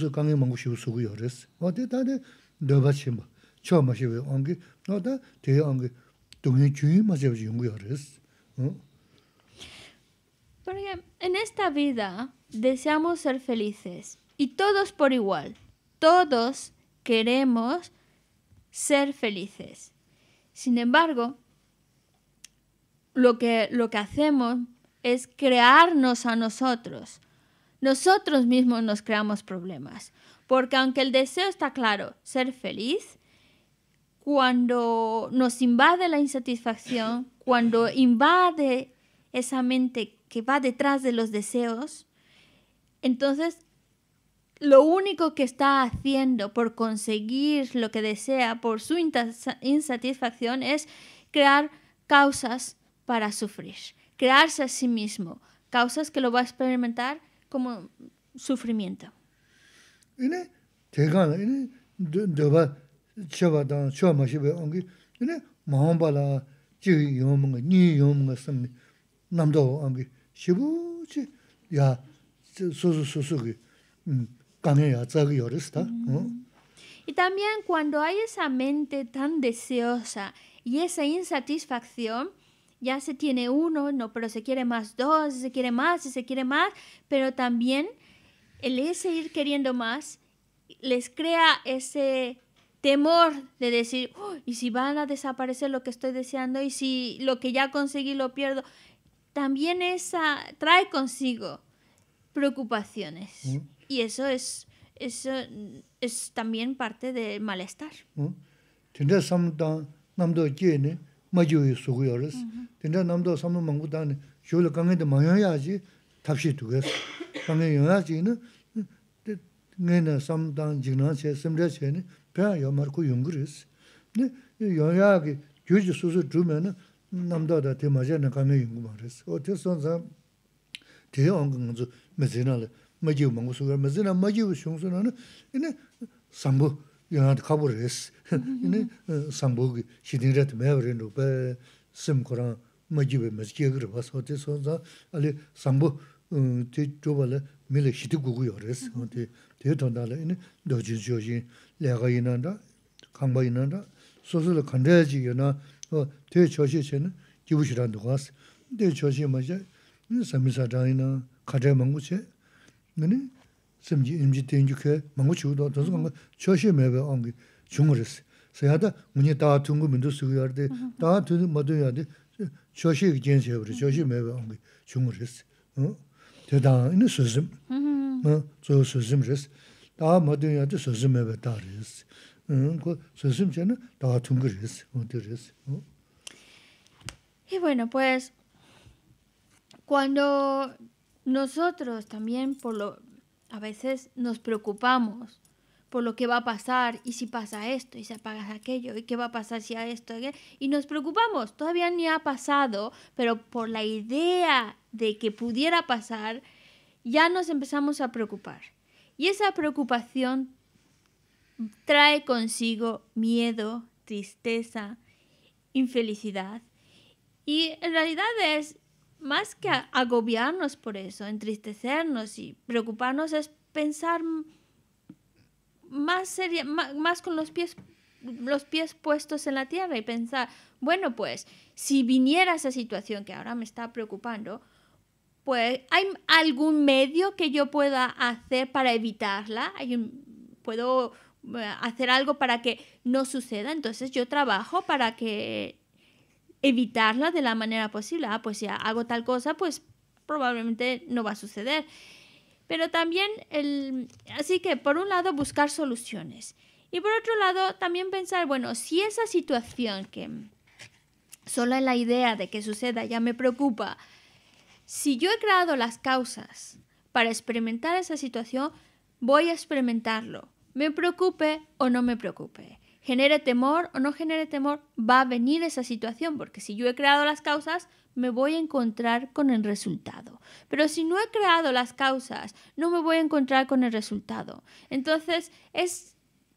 esta vida deseamos ser felices y todos por igual. Todos queremos ser felices. Sin embargo, lo que, lo que hacemos es crearnos a nosotros nosotros mismos nos creamos problemas. Porque aunque el deseo está claro, ser feliz, cuando nos invade la insatisfacción, cuando invade esa mente que va detrás de los deseos, entonces lo único que está haciendo por conseguir lo que desea, por su insatisfacción, es crear causas para sufrir, crearse a sí mismo, causas que lo va a experimentar como sufrimiento. Y también cuando hay esa mente tan deseosa y esa insatisfacción, ya se tiene uno, no, pero se quiere más dos, se quiere más, se quiere más, pero también el seguir queriendo más les crea ese temor de decir, oh, ¿y si van a desaparecer lo que estoy deseando? ¿Y si lo que ya conseguí lo pierdo? También esa trae consigo preocupaciones. Mm. Y eso es, eso es también parte del malestar. ¿Mm? majiiwee sugu yaa 남도 삼문 namdao samu 강에도 dhaani 답시 두겠어 강에 maa 내는 삼단 ji tapshi duka yaas, kangee 네 yaa ji 수수 주면은 남도다 대마제나 강에 jingnaan chaya, shimdaa chaya naa pyaa yaa mara koo yungu raas naa yaa 이네 삼복 시딩렛 매버르노 베 심코랑 마지베 마지게 그룹 와서 어디서서 삼보 삼부 조발레 밀레 시티 구구여스 어디 데토달레 이네 도지조지 레가이나다 강바이나다 소슬레 칸데지요나 어 대조시신 기부시란 누가스 근데 조시 이네 삼미사다이나 카데 망구체 이네 심지 임지 된죽해 망구치도 도스 망구 조시 매베 온기 Y bueno, pues cuando nosotros también por lo a veces nos preocupamos por lo que va a pasar y si pasa esto y si apagas aquello y qué va a pasar si a esto y, y nos preocupamos. Todavía ni ha pasado, pero por la idea de que pudiera pasar, ya nos empezamos a preocupar. Y esa preocupación trae consigo miedo, tristeza, infelicidad. Y en realidad es más que agobiarnos por eso, entristecernos y preocuparnos, es pensar más, seria, más, con los pies los pies puestos en la tierra y pensar, bueno, pues si viniera esa situación que ahora me está preocupando, pues hay algún medio que yo pueda hacer para evitarla, puedo eh, hacer algo para que no suceda, entonces yo trabajo para que evitarla de la manera posible. Ah, pues si hago tal cosa, pues probablemente no va a suceder pero también el... Así que por un lado buscar soluciones y por otro lado también pensar, bueno, si esa situación que solo en la idea de que suceda ya me preocupa, si yo he creado las causas para experimentar esa situación, voy a experimentarlo, me preocupe o no me preocupe genere temor o no genere temor, va a venir esa situación, porque si yo he creado las causas, me voy a encontrar con el resultado. Pero si no he creado las causas, no me voy a encontrar con el resultado. Entonces es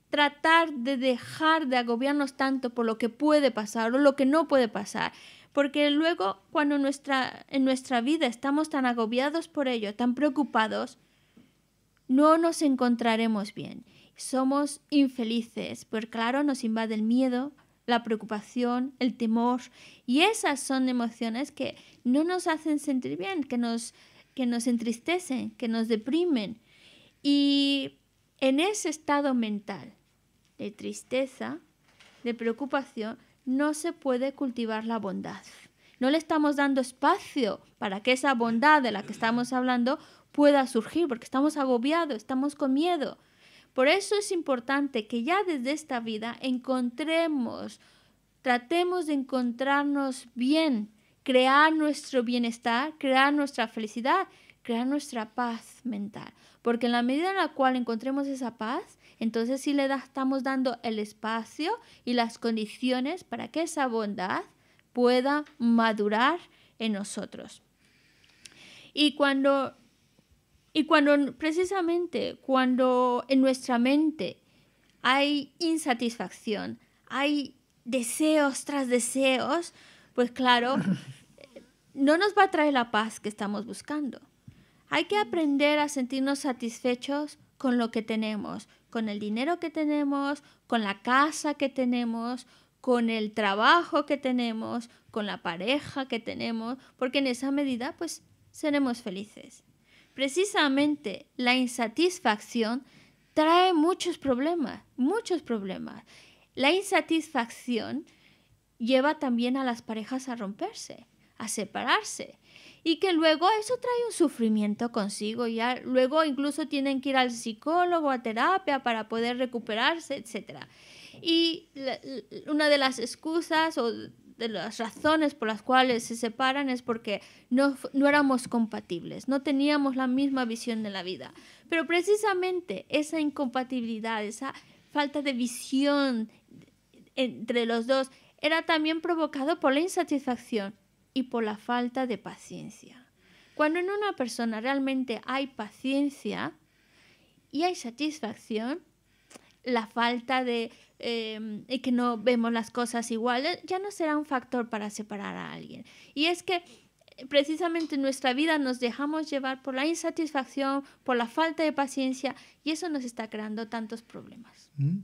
tratar de dejar de agobiarnos tanto por lo que puede pasar o lo que no puede pasar. Porque luego, cuando en nuestra vida estamos tan agobiados por ello, tan preocupados, no nos encontraremos bien somos infelices, pues claro, nos invade el miedo, la preocupación, el temor, y esas son emociones que no nos hacen sentir bien, que nos, que nos entristecen, que nos deprimen. Y en ese estado mental de tristeza, de preocupación, no se puede cultivar la bondad. No le estamos dando espacio para que esa bondad de la que estamos hablando pueda surgir, porque estamos agobiados, estamos con miedo. Por eso es importante que ya desde esta vida encontremos, tratemos de encontrarnos bien, crear nuestro bienestar, crear nuestra felicidad, crear nuestra paz mental. Porque en la medida en la cual encontremos esa paz, entonces sí le estamos dando el espacio y las condiciones para que esa bondad pueda madurar en nosotros. Y cuando y cuando, precisamente, cuando en nuestra mente hay insatisfacción, hay deseos tras deseos, pues claro, no nos va a traer la paz que estamos buscando. Hay que aprender a sentirnos satisfechos con lo que tenemos, con el dinero que tenemos, con la casa que tenemos, con el trabajo que tenemos, con la pareja que tenemos, porque en esa medida pues seremos felices precisamente la insatisfacción trae muchos problemas, muchos problemas. La insatisfacción lleva también a las parejas a romperse, a separarse. Y que luego eso trae un sufrimiento consigo, ya luego incluso tienen que ir al psicólogo, a terapia para poder recuperarse, etcétera Y una de las excusas o las razones por las cuales se separan es porque no, no éramos compatibles, no teníamos la misma visión de la vida. Pero precisamente esa incompatibilidad, esa falta de visión entre los dos, era también provocado por la insatisfacción y por la falta de paciencia. Cuando en una persona realmente hay paciencia y hay satisfacción, la falta de Em, y que no vemos las cosas iguales, ya no será un factor para separar a alguien. Y es que eh, precisamente en nuestra vida nos dejamos llevar por la insatisfacción, por la falta de paciencia, y eso nos está creando tantos problemas. Mm-hmm.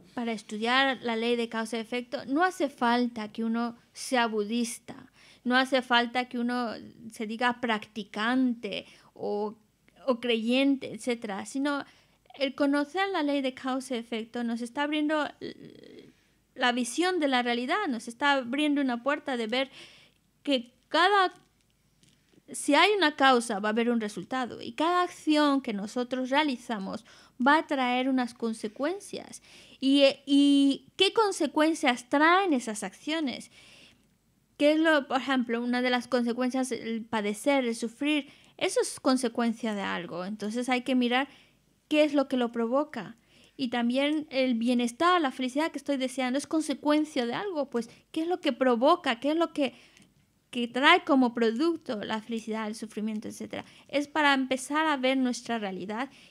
para estudiar la ley de causa y efecto, no hace falta que uno sea budista, no hace falta que uno se diga practicante o, o creyente, etcétera, sino el conocer la ley de causa y efecto nos está abriendo la visión de la realidad, nos está abriendo una puerta de ver que cada si hay una causa, va a haber un resultado. Y cada acción que nosotros realizamos va a traer unas consecuencias. Eh, ¿Y, qué consecuencias traen esas acciones? ¿Qué es lo, por ejemplo, una de las consecuencias, el padecer, el sufrir? Eso es consecuencia de algo. Entonces hay que mirar qué es lo que lo provoca. Y también el bienestar, la felicidad que estoy deseando es consecuencia de algo. Pues, ¿qué es lo que provoca? ¿Qué es lo que que trae como producto la felicidad, el sufrimiento, etcétera Es para empezar a ver nuestra realidad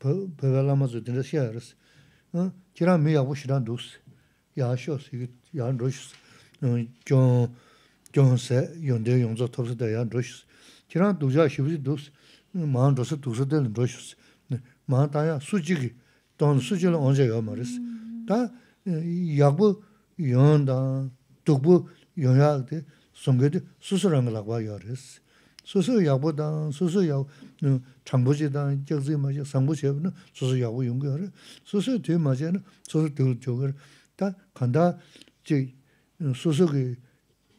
Bhāvāyā lāma 어 지라미야 보시란 두스 rāsi. Kīrāṁ mī yā bhu 욘데 dukṣi. Yā shi 지라 두자 yā 두스 rāsi rāsi. Kīrāṁ dukṣi yā shirāṁ dukṣi, māṁ dukṣi dukṣi dā yā rāsi rāsi rāsi. Māṁ tā yā sū chī kī. Tā sū chī 창부지단 격지 맞아 소소 야구 연구하래 소소 소소 들 쪽을 다 간다 즉 소소기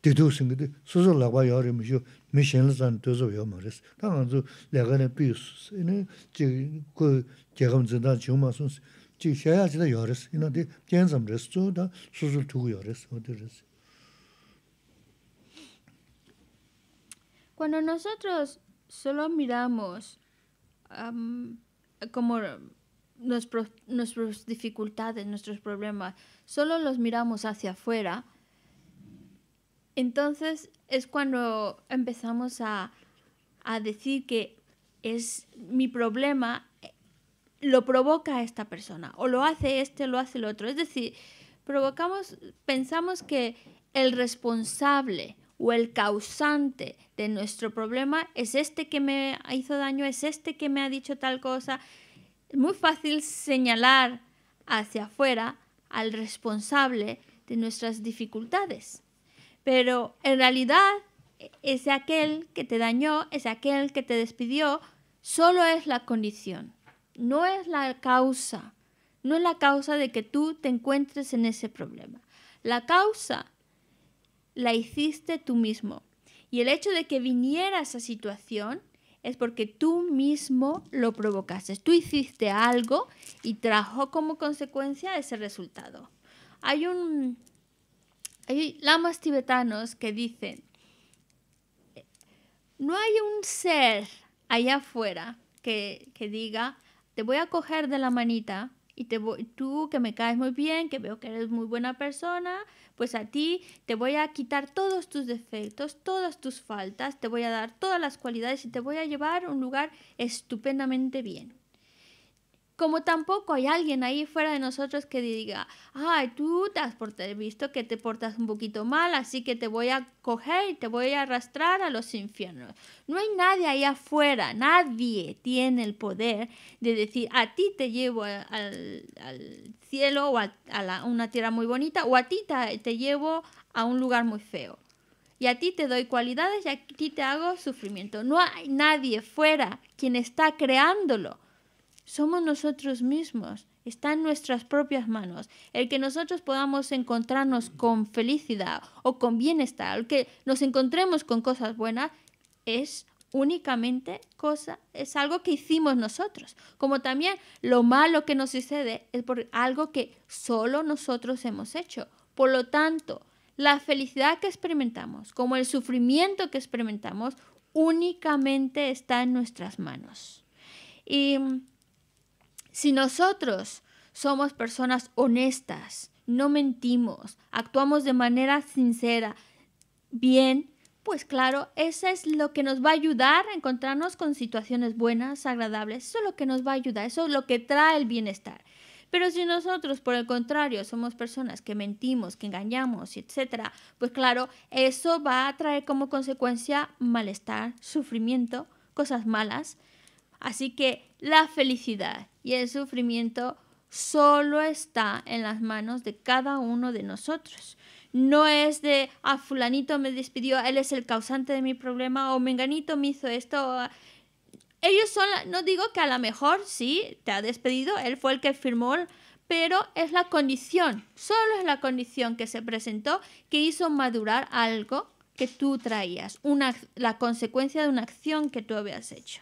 대도 소소라고 소소 라바 야리 무슈 말레스 당한주 내가네 비스 이는 지그 제가 문제다 좀마서 소소 두고 어디레스 Cuando nosotros solo miramos como nuestras dificultades, nuestros problemas, solo los miramos hacia afuera, entonces es cuando empezamos a, a decir que es mi problema, eh, lo provoca esta persona, o lo hace este, lo hace el otro. Es decir, provocamos, pensamos que el responsable o el causante de nuestro problema es este que me hizo daño, es este que me ha dicho tal cosa. Es muy fácil señalar hacia afuera al responsable de nuestras dificultades. Pero en realidad ese aquel que te dañó, es aquel que te despidió, solo es la condición, no es la causa, no es la causa de que tú te encuentres en ese problema. La causa la hiciste tú mismo. Y el hecho de que viniera esa situación es porque tú mismo lo provocaste. Tú hiciste algo y trajo como consecuencia ese resultado. Hay un... Hay lamas tibetanos que dicen, no hay un ser allá afuera que, que diga, te voy a coger de la manita y te voy, tú que me caes muy bien, que veo que eres muy buena persona, pues a ti te voy a quitar todos tus defectos, todas tus faltas, te voy a dar todas las cualidades y te voy a llevar a un lugar estupendamente bien. Como tampoco hay alguien ahí fuera de nosotros que diga, ay, tú te has visto que te portas un poquito mal, así que te voy a coger y te voy a arrastrar a los infiernos. No hay nadie ahí afuera, nadie tiene el poder de decir, a ti te llevo al, cielo o a, una tierra muy bonita, o a ti te, te llevo a un lugar muy feo y a ti te doy cualidades y a ti te hago sufrimiento. No hay nadie fuera quien está creándolo somos nosotros mismos, está en nuestras propias manos. El que nosotros podamos encontrarnos con felicidad o con bienestar, el que nos encontremos con cosas buenas, es únicamente cosa, es algo que hicimos nosotros. Como también lo malo que nos sucede es por algo que solo nosotros hemos hecho. Por lo tanto, la felicidad que experimentamos, como el sufrimiento que experimentamos, únicamente está en nuestras manos. Y si nosotros somos personas honestas, no mentimos, actuamos de manera sincera, bien, pues claro, eso es lo que nos va a ayudar a encontrarnos con situaciones buenas, agradables, eso es lo que nos va a ayudar, eso es lo que trae el bienestar. Pero si nosotros, por el contrario, somos personas que mentimos, que engañamos, etcétera, pues claro, eso va a traer como consecuencia malestar, sufrimiento, cosas malas. Así que la felicidad y el sufrimiento solo está en las manos de cada uno de nosotros. No es de, a ah, fulanito me despidió, él es el causante de mi problema, o menganito me hizo esto. Ellos son, no digo que a lo mejor sí, te ha despedido, él fue el que firmó, pero es la condición, solo es la condición que se presentó que hizo madurar algo que tú traías, la consecuencia de una acción que tú habías hecho.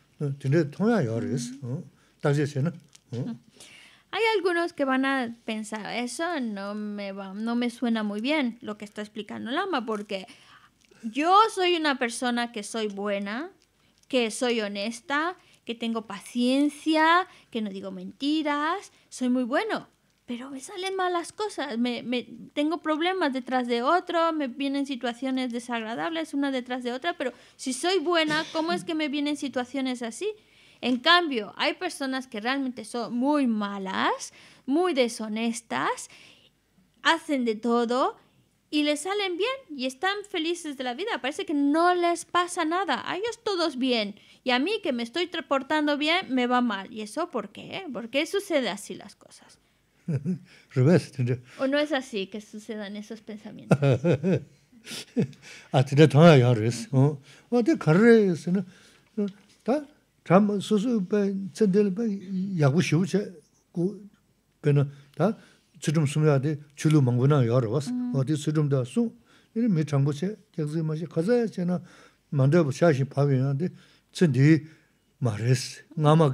Hay algunos que van a pensar, eso no me, no me suena muy bien lo que está explicando Lama, porque yo soy una persona que soy buena, que soy honesta, que tengo paciencia, que no digo mentiras, soy muy bueno pero me salen malas cosas, me, tengo problemas detrás de otro, me vienen situaciones desagradables una detrás de otra, pero si soy buena, ¿cómo es que me vienen situaciones así? En cambio, hay personas que realmente son muy malas, muy deshonestas, hacen de todo y les salen bien y están felices de la vida. Parece que no les pasa nada. A ellos todos bien. Y a mí que me estoy portando bien, me va mal. ¿Y eso por qué? ¿Por qué sucede así las cosas? revés o no es así que sucedan esos pensamientos a ah, tinde tonga ya res o oh. ah, de carre es no ta tam su su pe tendel pe ya gu shu che gu pe no ta chudum sum ya de chulu mangbu ya res o mm. ah, de chudum da su ni me chang che jeg zi ma che ka che na man bu sha shi pa wi de tsin ma res nga ma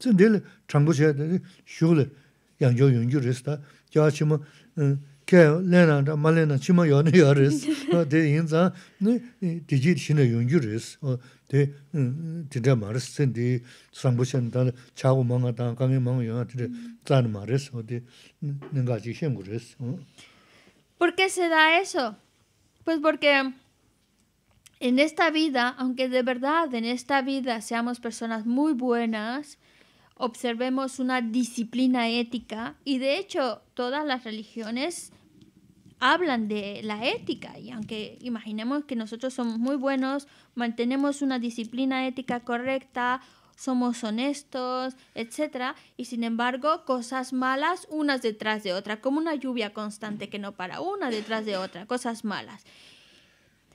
Tsin dili changbu xe, xiuli, yangyo yungyu riz ta, kia qima, lena, ma chimo qima yoni yor riz, di yin zan, eh, di ji ah, de yungyu eh, riz, di, di dha ma riz, tsin di changbu xe, de, chagu ma nga ¿Por qué se da eso? Pues porque en esta vida, aunque de verdad en esta vida seamos personas muy buenas, observemos una disciplina ética y de hecho todas las religiones hablan de la ética y aunque imaginemos que nosotros somos muy buenos, mantenemos una disciplina ética correcta, somos honestos, etc., y sin embargo, cosas malas unas detrás de otra, como una lluvia constante que no para, una detrás de otra, cosas malas.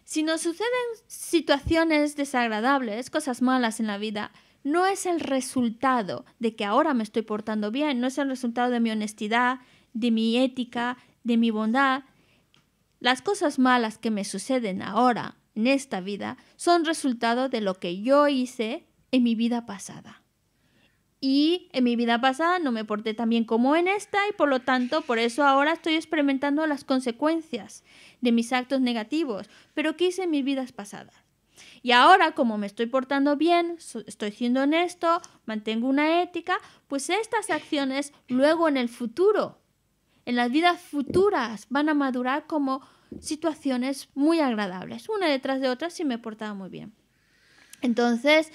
Si nos suceden situaciones desagradables, cosas malas en la vida, no es el resultado de que ahora me estoy portando bien, no es el resultado de mi honestidad, de mi ética, de mi bondad. Las cosas malas que me suceden ahora en esta vida son resultado de lo que yo hice en mi vida pasada. Y en mi vida pasada no me porté tan bien como en esta y por lo tanto por eso ahora estoy experimentando las consecuencias de mis actos negativos, pero ¿qué hice en mis vidas pasadas? Y ahora, como me estoy portando bien, estoy siendo honesto, mantengo una ética, pues estas acciones luego en el futuro, en las vidas futuras, van a madurar como situaciones muy agradables, una detrás de otra si me he portado muy bien. Entonces,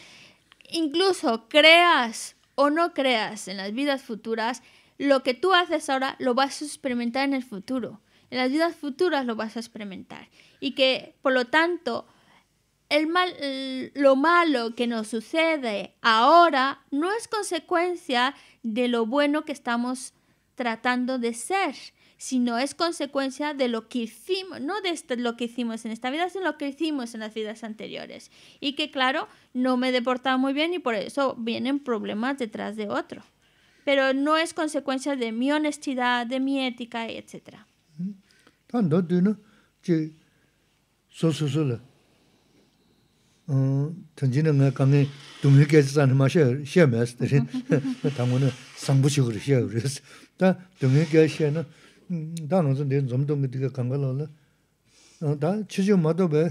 incluso creas o no creas en las vidas futuras, lo que tú haces ahora lo vas a experimentar en el futuro. En las vidas futuras lo vas a experimentar. Y que, por lo tanto, el mal, lo malo que nos sucede ahora no es consecuencia de lo bueno que estamos tratando de ser, sino es consecuencia de lo que hicimos, no de este, lo que hicimos en esta vida, sino lo que hicimos en las vidas anteriores. Y que claro, no me deportaba muy bien y por eso vienen problemas detrás de otro. Pero no es consecuencia de mi honestidad, de mi ética, etc. 던지는 거 감히 동일계 자산 마셔 시험에서 대신 당원은 상부시 그래서 다 동일계 다는 단원은 된 점도 강가로는 어다 취지 마도 배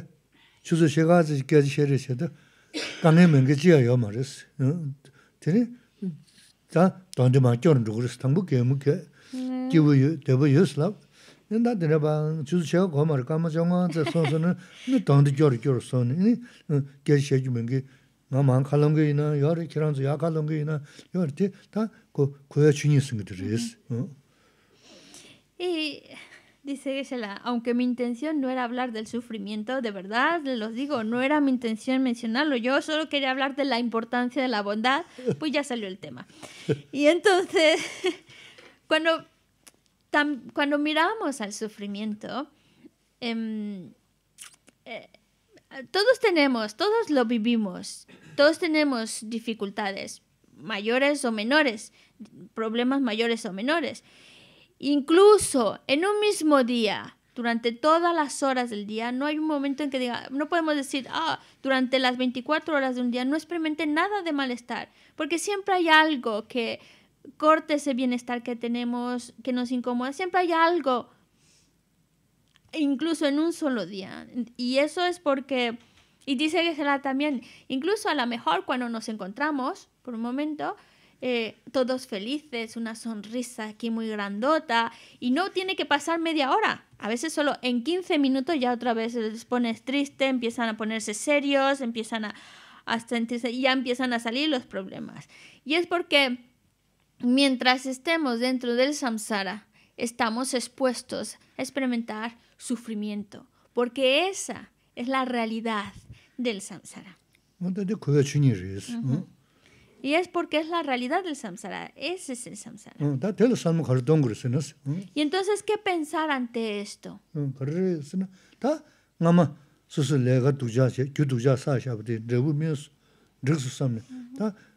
시가지 계지 시에서도 강에 명기지야 요 말했어 되니 자 기부 대부 nda dine ba chuzi chega kwa mara kama chonga za son son na tangdi gyori gyori son ni geri shegi mingi nga maa kalamga ina yari kiranzu ya kalamga ina yari ti ta kuya chuni singi diris Y dice Gesela, aunque mi intención no era hablar del sufrimiento, de verdad, los digo, no era mi intención mencionarlo, yo solo quería hablar de la importancia de la bondad, pues ya salió el tema. Y entonces, cuando cuando miramos al sufrimiento, em, eh, todos tenemos, todos lo vivimos, todos tenemos dificultades mayores o menores, problemas mayores o menores. Incluso en un mismo día, durante todas las horas del día, no hay un momento en que diga, no podemos decir, ah, durante las 24 horas de un día no experimenté nada de malestar, porque siempre hay algo que corte ese bienestar que tenemos, que nos incomoda. Siempre hay algo, incluso en un solo día. Y eso es porque, y dice la también, incluso a lo mejor cuando nos encontramos, por un momento, eh, todos felices, una sonrisa aquí muy grandota, y no tiene que pasar media hora. A veces solo en 15 minutos ya otra vez les pones triste, empiezan a ponerse serios, empiezan a, a ya empiezan a salir los problemas. Y es porque Mientras estemos dentro del samsara, estamos expuestos a experimentar sufrimiento, porque esa es la realidad del samsara. Y es porque es la realidad del samsara, ese es el samsara. Y entonces, ¿qué pensar ante esto?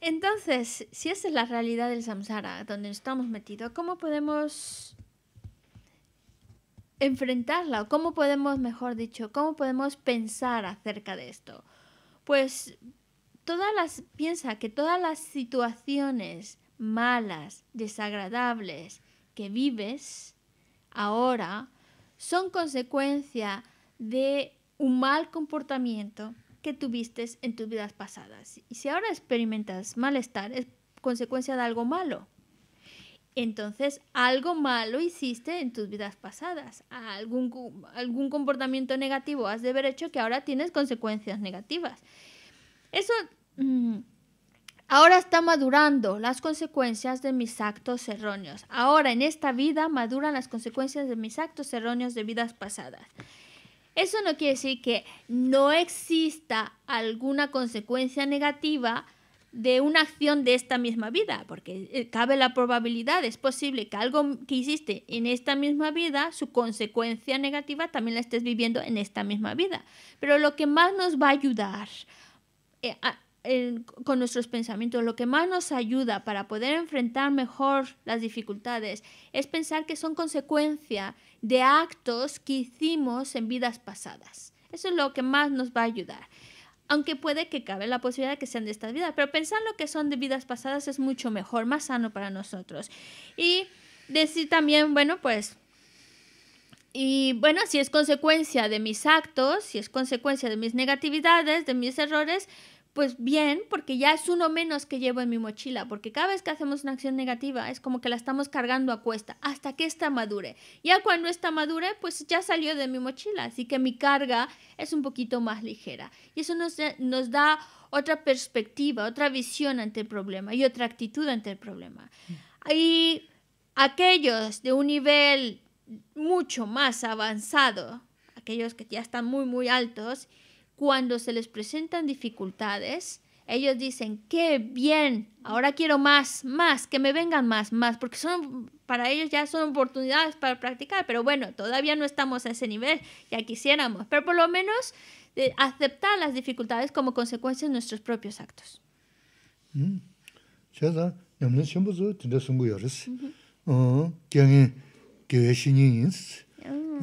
Entonces, si esa es la realidad del samsara donde estamos metidos, ¿cómo podemos enfrentarla? ¿O cómo podemos, mejor dicho, cómo podemos pensar acerca de esto? Pues todas piensa que todas las situaciones malas, desagradables que vives ahora son consecuencia de un mal comportamiento que tuviste en tus vidas pasadas. Y si ahora experimentas malestar, es consecuencia de algo malo. Entonces, algo malo hiciste en tus vidas pasadas. Algún, algún comportamiento negativo has de haber hecho que ahora tienes consecuencias negativas. Eso mm, ahora está madurando las consecuencias de mis actos erróneos. Ahora en esta vida maduran las consecuencias de mis actos erróneos de vidas pasadas. Eso no quiere decir que no exista alguna consecuencia negativa de una acción de esta misma vida, porque eh, cabe la probabilidad, es posible que algo que hiciste en esta misma vida, su consecuencia negativa también la estés viviendo en esta misma vida. Pero lo que más nos va a ayudar eh, con nuestros pensamientos, lo que más nos ayuda para poder enfrentar mejor las dificultades, es pensar que son consecuencia de actos que hicimos en vidas pasadas. Eso es lo que más nos va a ayudar. Aunque puede que cabe la posibilidad de que sean de estas vidas, pero pensar lo que son de vidas pasadas es mucho mejor, más sano para nosotros. Y decir también, bueno, pues y bueno, si es consecuencia de mis actos, si es consecuencia de mis negatividades, de mis errores, pues bien, porque ya es uno menos que llevo en mi mochila, porque cada vez que hacemos una acción negativa es como que la estamos cargando a cuesta, hasta que esta madure. Ya cuando está madure, pues ya salió de mi mochila, así que mi carga es un poquito más ligera. Y eso nos, nos da otra perspectiva, otra visión ante el problema y otra actitud ante el problema. Mm. Y aquellos de un nivel mucho más avanzado, aquellos que ya están muy, muy altos, cuando se les presentan dificultades, ellos dicen, qué bien, ahora quiero más, más, que me vengan más, más, porque son, para ellos ya son oportunidades para practicar, pero bueno, todavía no estamos a ese nivel, ya quisiéramos, pero por lo menos eh, aceptar las dificultades como consecuencia de nuestros propios actos. Y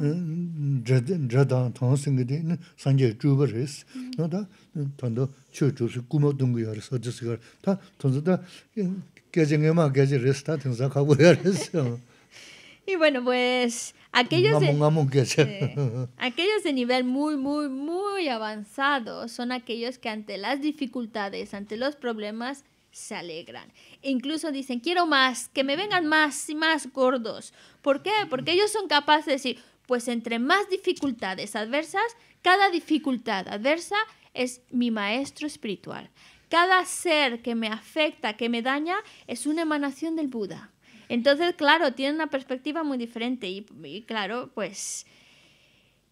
bueno, pues aquellos de, aquellos de nivel muy, muy, muy avanzado son aquellos que ante las dificultades, ante los problemas, se alegran. E incluso dicen, quiero más, que me vengan más y más gordos. ¿Por qué? Porque ellos son capaces de decir, pues entre más dificultades adversas, cada dificultad adversa es mi maestro espiritual. Cada ser que me afecta, que me daña, es una emanación del Buda. Entonces, claro, tiene una perspectiva muy diferente y, claro, pues...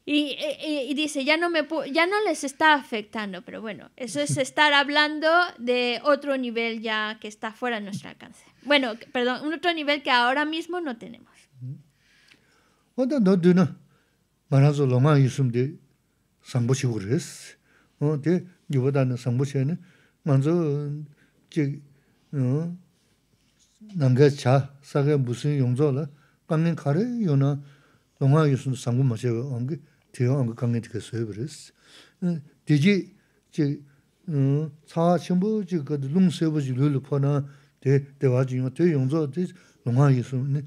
Y, dice, ya no, me ya no les está afectando, pero bueno, eso es estar hablando de otro nivel ya que está fuera de nuestro alcance. Bueno, perdón, un otro nivel que ahora mismo no tenemos. 어디 너드나 말아서 로마 유숨데 상보시 그랬스 어디 이거다는 상보시에 먼저 즉어 남가 차 사게 무슨 용조라 강에 가래 요나 로마 유숨 상보 마셔 거기 되어 안 강에 되겠어요 그랬스 되지 즉 ཁྱི དང ར སླ ར སྲ ར སྲ ར སྲ ར སྲ ར སྲ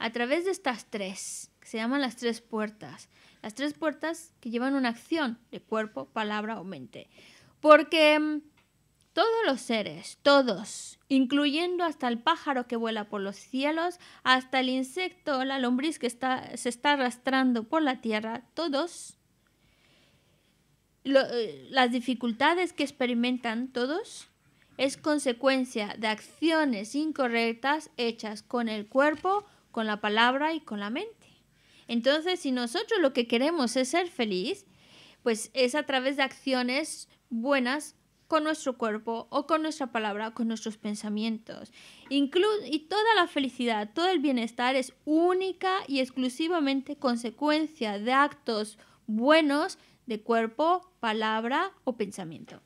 a través de estas tres, que se llaman las tres puertas. Las tres puertas que llevan una acción de cuerpo, palabra o mente. Porque mm, todos los seres, todos, incluyendo hasta el pájaro que vuela por los cielos, hasta el insecto, la lombriz que se está arrastrando por la tierra, todos, eh, las dificultades que experimentan todos es consecuencia de acciones incorrectas hechas con el cuerpo con la palabra y con la mente. Entonces, si nosotros lo que queremos es ser feliz, pues es a través de acciones buenas con nuestro cuerpo o con nuestra palabra, con nuestros pensamientos. y toda la felicidad, todo el bienestar es única y exclusivamente consecuencia de actos buenos de cuerpo, palabra o pensamiento.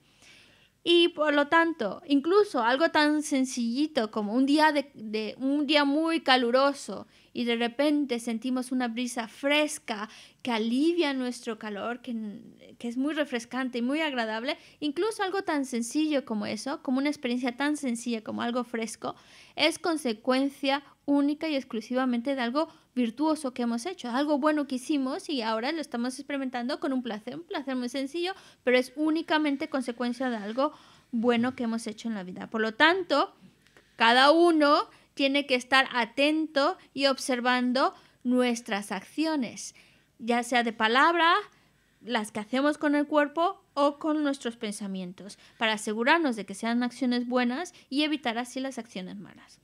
Y por lo tanto, incluso algo tan sencillito como un día, de, un día muy caluroso y de repente sentimos una brisa fresca que alivia nuestro calor, que, que es muy refrescante y muy agradable, incluso algo tan sencillo como eso, como una experiencia tan sencilla como algo fresco, es consecuencia única y exclusivamente de algo virtuoso que hemos hecho, algo bueno que hicimos y ahora lo estamos experimentando con un placer, un placer muy sencillo, pero es únicamente consecuencia de algo bueno que hemos hecho en la vida. Por lo tanto, cada uno tiene que estar atento y observando nuestras acciones, ya sea de palabra, las que hacemos con el cuerpo o con nuestros pensamientos, para asegurarnos de que sean acciones buenas y evitar así las acciones malas.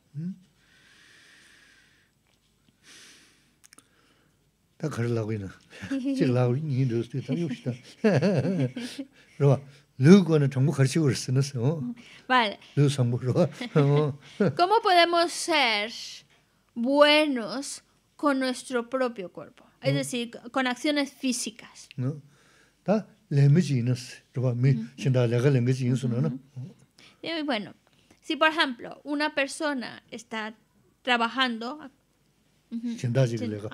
Vale. ¿Cómo podemos ser buenos con nuestro propio cuerpo? Es decir, con acciones físicas. ¿No? Y bueno, si por ejemplo, una persona está trabajando ah,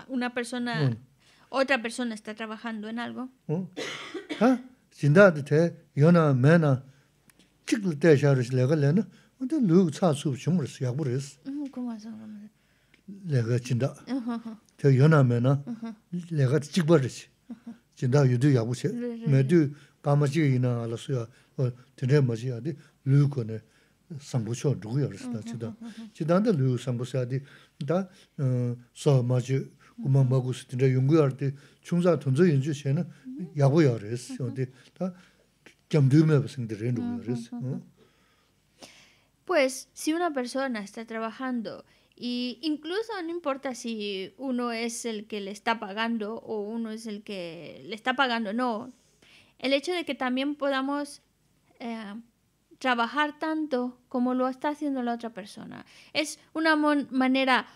Una persona otra persona está trabajando en algo. ¿Ah? 진다드 대 요나 매나 찍을 때 샤르시 내가 근데 누구 차수 좀으로 약불했어. 음, 고마워. 레가 진다. 저 요나 매나 내가 찍버리지. 진다 유두 야부세. 매두 까마지 이나 알았어요. 어, 드네 마지야디 루코네 삼부쇼 누구였어. 진다. 진다는데 루 삼부쇼야디 다 어, 서마지 고마 먹고 진짜 연구할 때 중사 던져 연주 Pues si una persona está trabajando y incluso no importa si uno es el que le está pagando o uno es el que le está pagando, no. El hecho de que también podamos eh, trabajar tanto como lo está haciendo la otra persona. Es una manera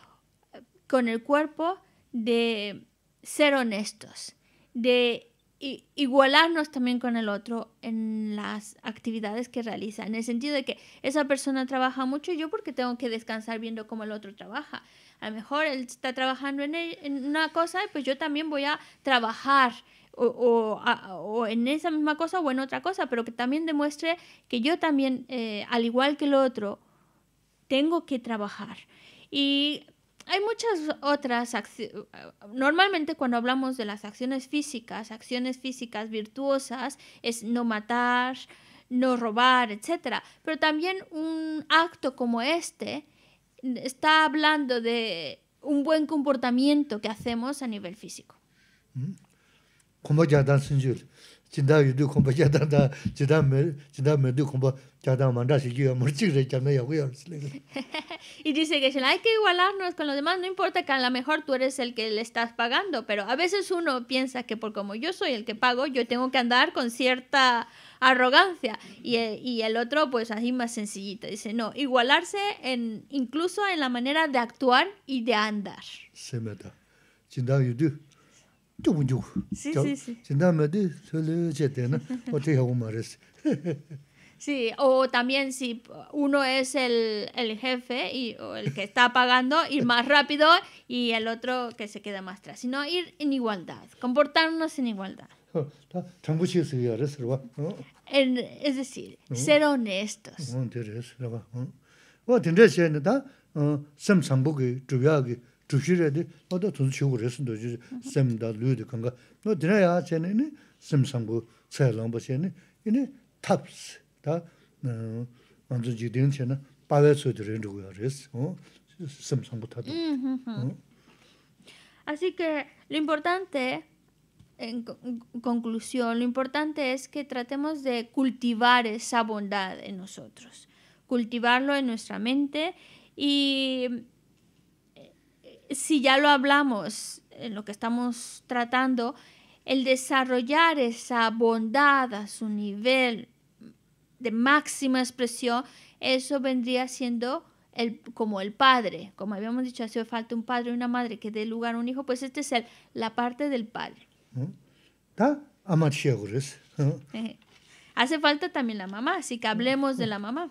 eh, con el cuerpo de ser honestos, de igualarnos también con el otro en las actividades que realiza, en el sentido de que esa persona trabaja mucho, y yo porque tengo que descansar viendo cómo el otro trabaja. A lo mejor él está trabajando en, una cosa, pues yo también voy a trabajar o, en esa misma cosa o en otra cosa, pero que también demuestre que yo también, eh, al igual que el otro, tengo que trabajar. Y hay muchas otras acciones. Normalmente cuando hablamos de las acciones físicas, acciones físicas virtuosas es no matar, no robar, etc. Pero también un acto como este está hablando de un buen comportamiento que hacemos a nivel físico. ¿Mm? ya sin Y dice que si hay que igualarnos con los demás, no importa que a lo mejor tú eres el que le estás pagando, pero a veces uno piensa que por como yo soy el que pago, yo tengo que andar con cierta arrogancia y, eh, y el otro pues así más sencillito. Dice, no, igualarse en, incluso en la manera de actuar y de andar. Se meta. Sí, Sí, sí, sí. Chindame di, suele chete, ¿no? O te hago mares. Sí, o también si uno es el, el jefe y, o el que está pagando, ir más rápido y el otro que se queda más atrás. Sino ir en igualdad, comportarnos en igualdad. es decir, ser honestos. Así que lo importante, en conclusión, lo importante es que tratemos de cultivar esa bondad en nosotros, cultivarlo en nuestra mente y si ya lo hablamos en lo que estamos tratando, el desarrollar esa bondad a su nivel de máxima expresión, eso vendría siendo el, como el padre. Como habíamos dicho, hace falta un padre y una madre que dé lugar a un hijo, pues este es la parte del padre. Hace falta también la mamá, así que hablemos de la mamá.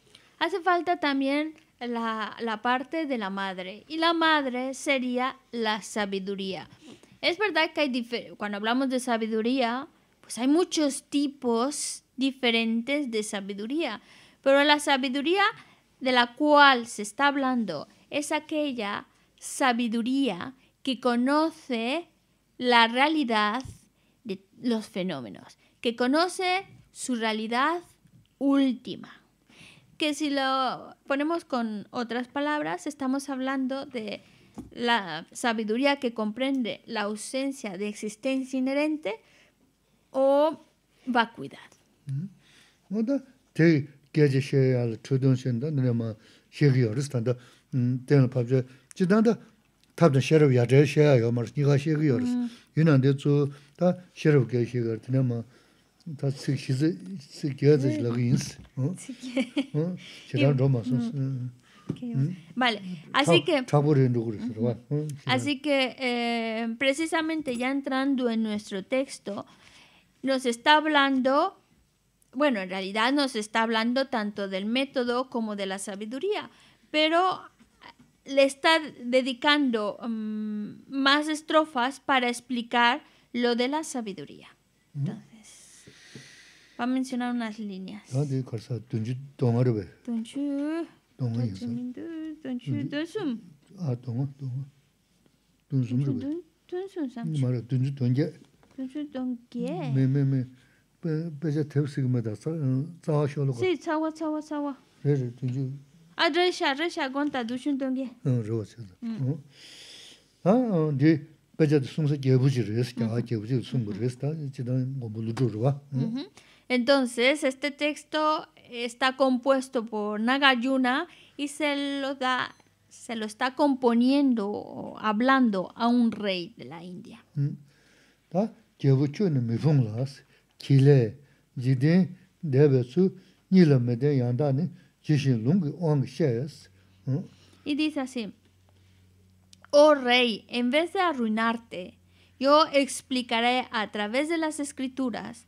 hace falta también la, parte de la madre. Y la madre sería la sabiduría. Es verdad que cuando hablamos de sabiduría, pues hay muchos tipos diferentes de sabiduría. Pero la sabiduría de la cual se está hablando es aquella sabiduría que conoce la realidad de los fenómenos, que conoce su realidad última que si lo ponemos con otras palabras, estamos hablando de la sabiduría que comprende la ausencia de existencia inherente o vacuidad. Vale, así que... Así que precisamente ya entrando en nuestro texto, nos está hablando, bueno, en realidad nos está hablando tanto del método como de la sabiduría, pero le está dedicando mm, más estrofas para explicar lo de la sabiduría. Entonces, Va a mencionar unas líneas. No, de corsa, 돈주. tongaru 돈주 돈숨. 아 Tunchu mindu, tunchu dosum. A tongo, tongo. Tunchu mindu. Tunchu san. Mara tunchu tongge. Tunchu tongge. Me me 차와. Pe peja teu sigma da sa, sa wa sholo. 응. sa wa, sa wa, sa wa. Re re tunchu. Adre sha, re sha gonta dushu Entonces, este texto está compuesto por Nagayuna y se lo está componiendo hablando a un rey de la India. Y dice así: Oh rey, en vez de arruinarte, yo explicaré a través de las escrituras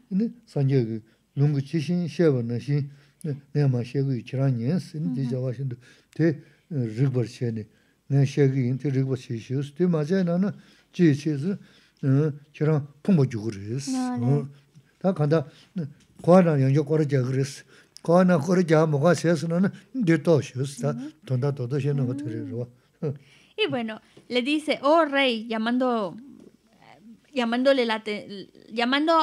ini sanje ge lung chi shin she ba na shin ne ma she ge chi ran mm-hmm. eh, yin sin di ja wa shin de te rig bar che ne ne she ge in te rig bar chi shi us te ma ja na na chi chi eh, mm. ta kwa de to ta mm-hmm. to mm-hmm. bueno, le dice, oh rey, llamando, llamándole eh, la llamando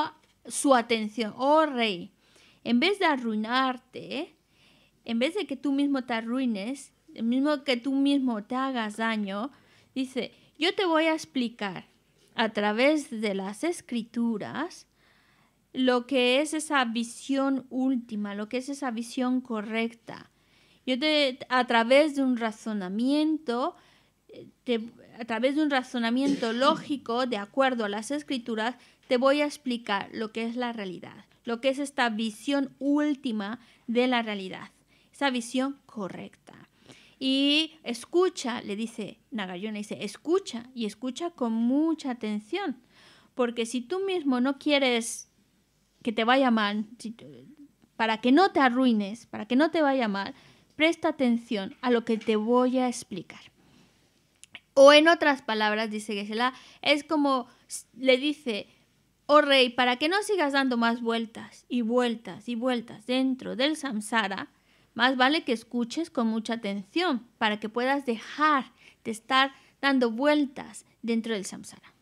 su atención. Oh rey, en vez de arruinarte, en vez de que tú mismo te arruines, en mismo que tú mismo te hagas daño, dice, yo te voy a explicar a través de las escrituras lo que es esa visión última, lo que es esa visión correcta. Yo te, a través de un razonamiento, eh, a través de un razonamiento lógico, de acuerdo a las escrituras, te voy a explicar lo que es la realidad, lo que es esta visión última de la realidad, esa visión correcta. Y escucha, le dice Nagayona, dice, escucha y escucha con mucha atención, porque si tú mismo no quieres que te vaya mal, para que no te arruines, para que no te vaya mal, presta atención a lo que te voy a explicar. O en otras palabras, dice Gesela, es como le dice, Oh rey, para que no sigas dando más vueltas y vueltas y vueltas dentro del samsara, más vale que escuches con mucha atención para que puedas dejar de estar dando vueltas dentro del samsara.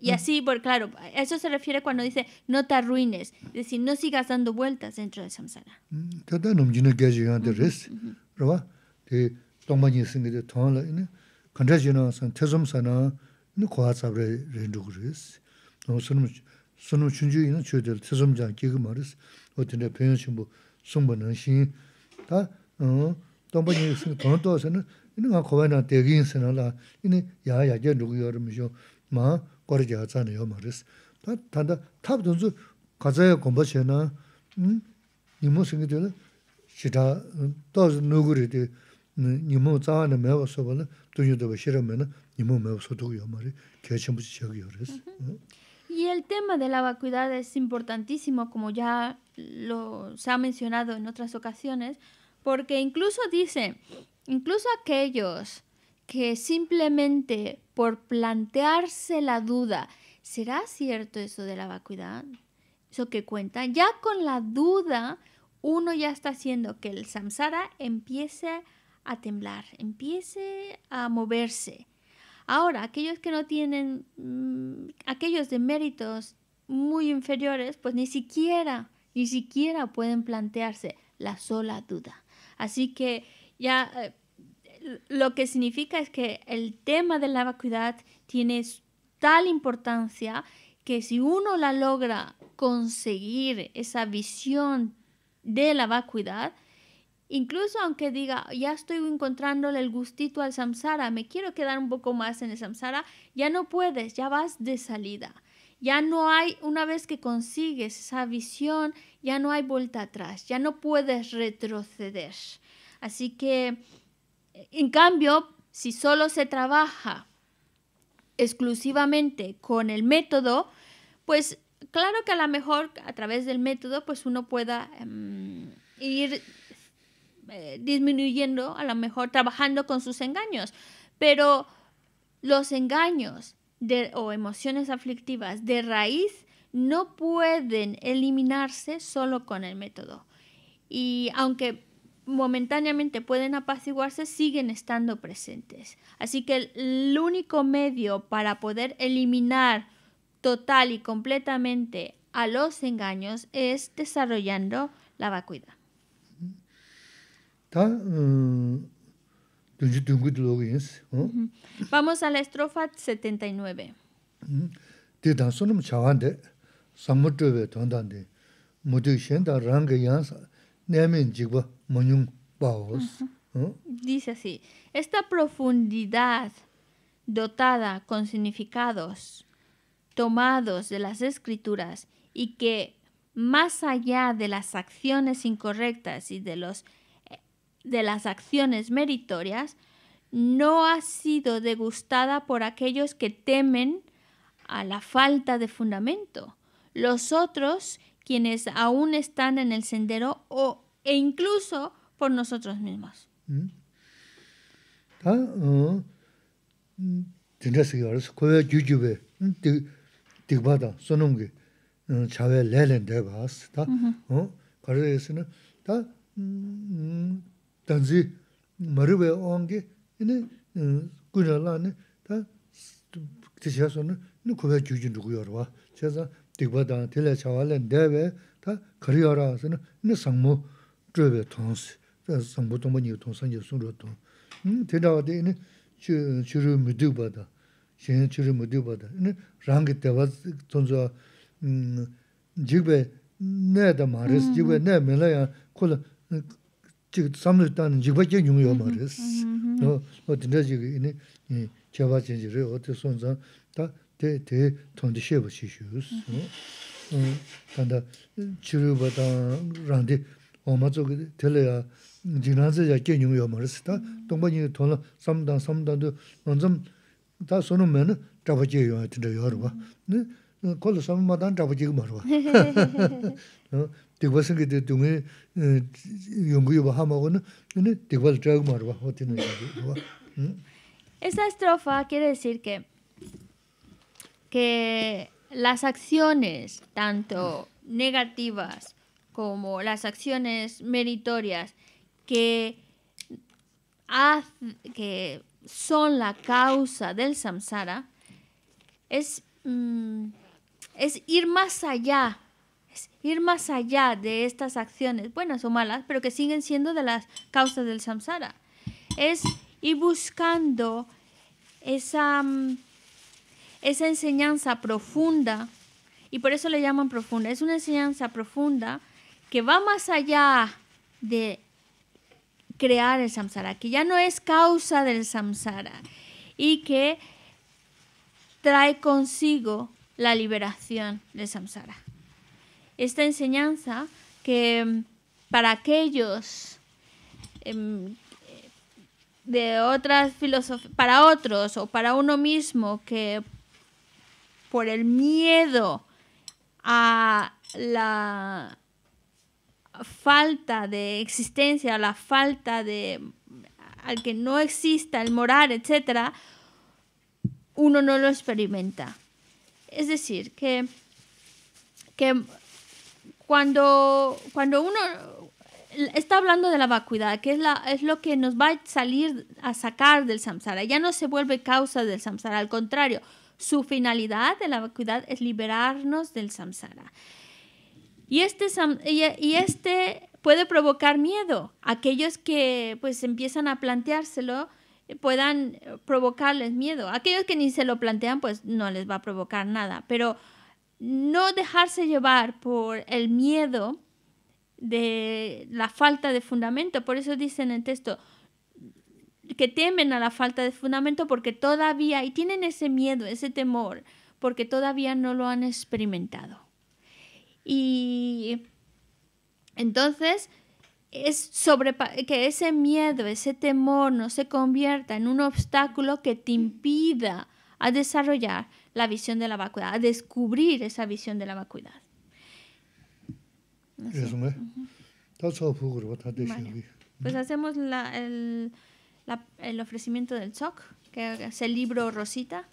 Y mm. así, por claro, eso se refiere cuando dice no te arruines, es decir, no sigas dando vueltas dentro del samsara. Mm, sunum chunju ina chu dhil tisum jan kiga maris, o tinday pyo yon shimbo sumba nang shing. Ta, uh, tongpa nyi singa tong to sa na, ina nga kawai na degi yin sa na la, ina yaa yaa jan rugu yaa rima shio, maa kwari jaa tsa na yo maris. tanda, tab gomba mewa soba dunyu na, mm, uh, mm, mewa el tema de la vacuidad es importantísimo, como ya lo, se ha mencionado en otras ocasiones, porque incluso dice incluso aquellos que simplemente por plantearse la duda, ¿será cierto eso de la vacuidad? Eso que cuenta, ya con la duda uno ya está haciendo que el samsara empiece a temblar, empiece a moverse. Ahora, aquellos que no tienen mm, aquellos de méritos muy inferiores, pues ni siquiera, ni siquiera pueden plantearse la sola duda. Así que ya eh, lo que significa es que el tema de la vacuidad tiene tal importancia que si uno la logra conseguir esa visión de la vacuidad, Incluso aunque diga, ya estoy encontrándole el gustito al samsara, me quiero quedar un poco más en el samsara, ya no puedes, ya vas de salida. Ya no hay, una vez que consigues esa visión, ya no hay vuelta atrás, ya no puedes retroceder. Así que, en cambio, si solo se trabaja exclusivamente con el método, pues claro que a lo mejor a través del método, pues uno pueda em, ir eh, disminuyendo, a lo mejor trabajando con sus engaños, pero los engaños o emociones aflictivas de raíz no pueden eliminarse solo con el método. Y aunque momentáneamente pueden apaciguarse, siguen estando presentes. Así que el único medio para poder eliminar total y completamente a los engaños es desarrollando la vacuidad. Mm, vamos a la estrofa 79. Mm. Dice así, esta profundidad dotada con significados tomados de las escrituras y que más allá de las acciones incorrectas y de los de las acciones meritorias no ha sido degustada por aquellos que temen a la falta de fundamento. Los otros, quienes aún están en el sendero o, e incluso por nosotros mismos. 단지 머르베 온게 이네 꾸절라네 다 지셔서는 누 고베 주진 누구여로 와 제가 디바다 틀레 차왈렌 데베 다 거리여라서는 이네 상무 쯔베 통스 다 상무 동문이 통상이 순로도 음 대다와데 이네 주 주르 무드바다 신 주르 무드바다 이네 랑게 때와 존저 음 지베 내다 말스 지베 콜 지금 samlu tani jikba kia nyung yo ma res. No, no, dinda chik ini jeba chenji re, o te son zang, ta te, te, tondi sheba chi shu yus. Tanda, chiru ba tang rangdi, oma tsuk, tela ya, jinanze ya kia nyung yo ma res. Ta, tongba nyi ma Esa estrofa quiere decir que, que las acciones, tanto negativas como las acciones meritorias, que, que son la causa del samsara, es, mm, es ir más allá ir más allá de estas acciones, buenas o malas, pero que siguen siendo de las causas del samsara. Es ir buscando esa, mm, esa enseñanza profunda, y por eso le llaman profunda, es una enseñanza profunda que va más allá de crear el samsara, que ya no es causa del samsara y que trae consigo la liberación del samsara esta enseñanza que em, para aquellos em, de otras filosofías, para otros o para uno mismo que por el miedo a la falta de existencia, a la falta de al que no exista el morar, etcétera, uno no lo experimenta. Es decir, que, que cuando, cuando uno está hablando de la vacuidad, que es, la, es lo que nos va a salir a sacar del samsara, ya no se vuelve causa del samsara, al contrario, su finalidad de la vacuidad es liberarnos del samsara. Y este, y este puede provocar miedo. Aquellos que pues empiezan a planteárselo puedan provocarles miedo. Aquellos que ni se lo plantean pues no les va a provocar nada. Pero no dejarse llevar por el miedo de la falta de fundamento. Por eso dicen en el texto que temen a la falta de fundamento porque todavía, y tienen ese miedo, ese temor, porque todavía no lo han experimentado. Y entonces es sobre que ese miedo, ese temor no se convierta en un obstáculo que te impida a desarrollar la visión de la vacuidad, a descubrir esa visión de la vacuidad. Pues hacemos el, ofrecimiento del SOC, que es el libro Rosita.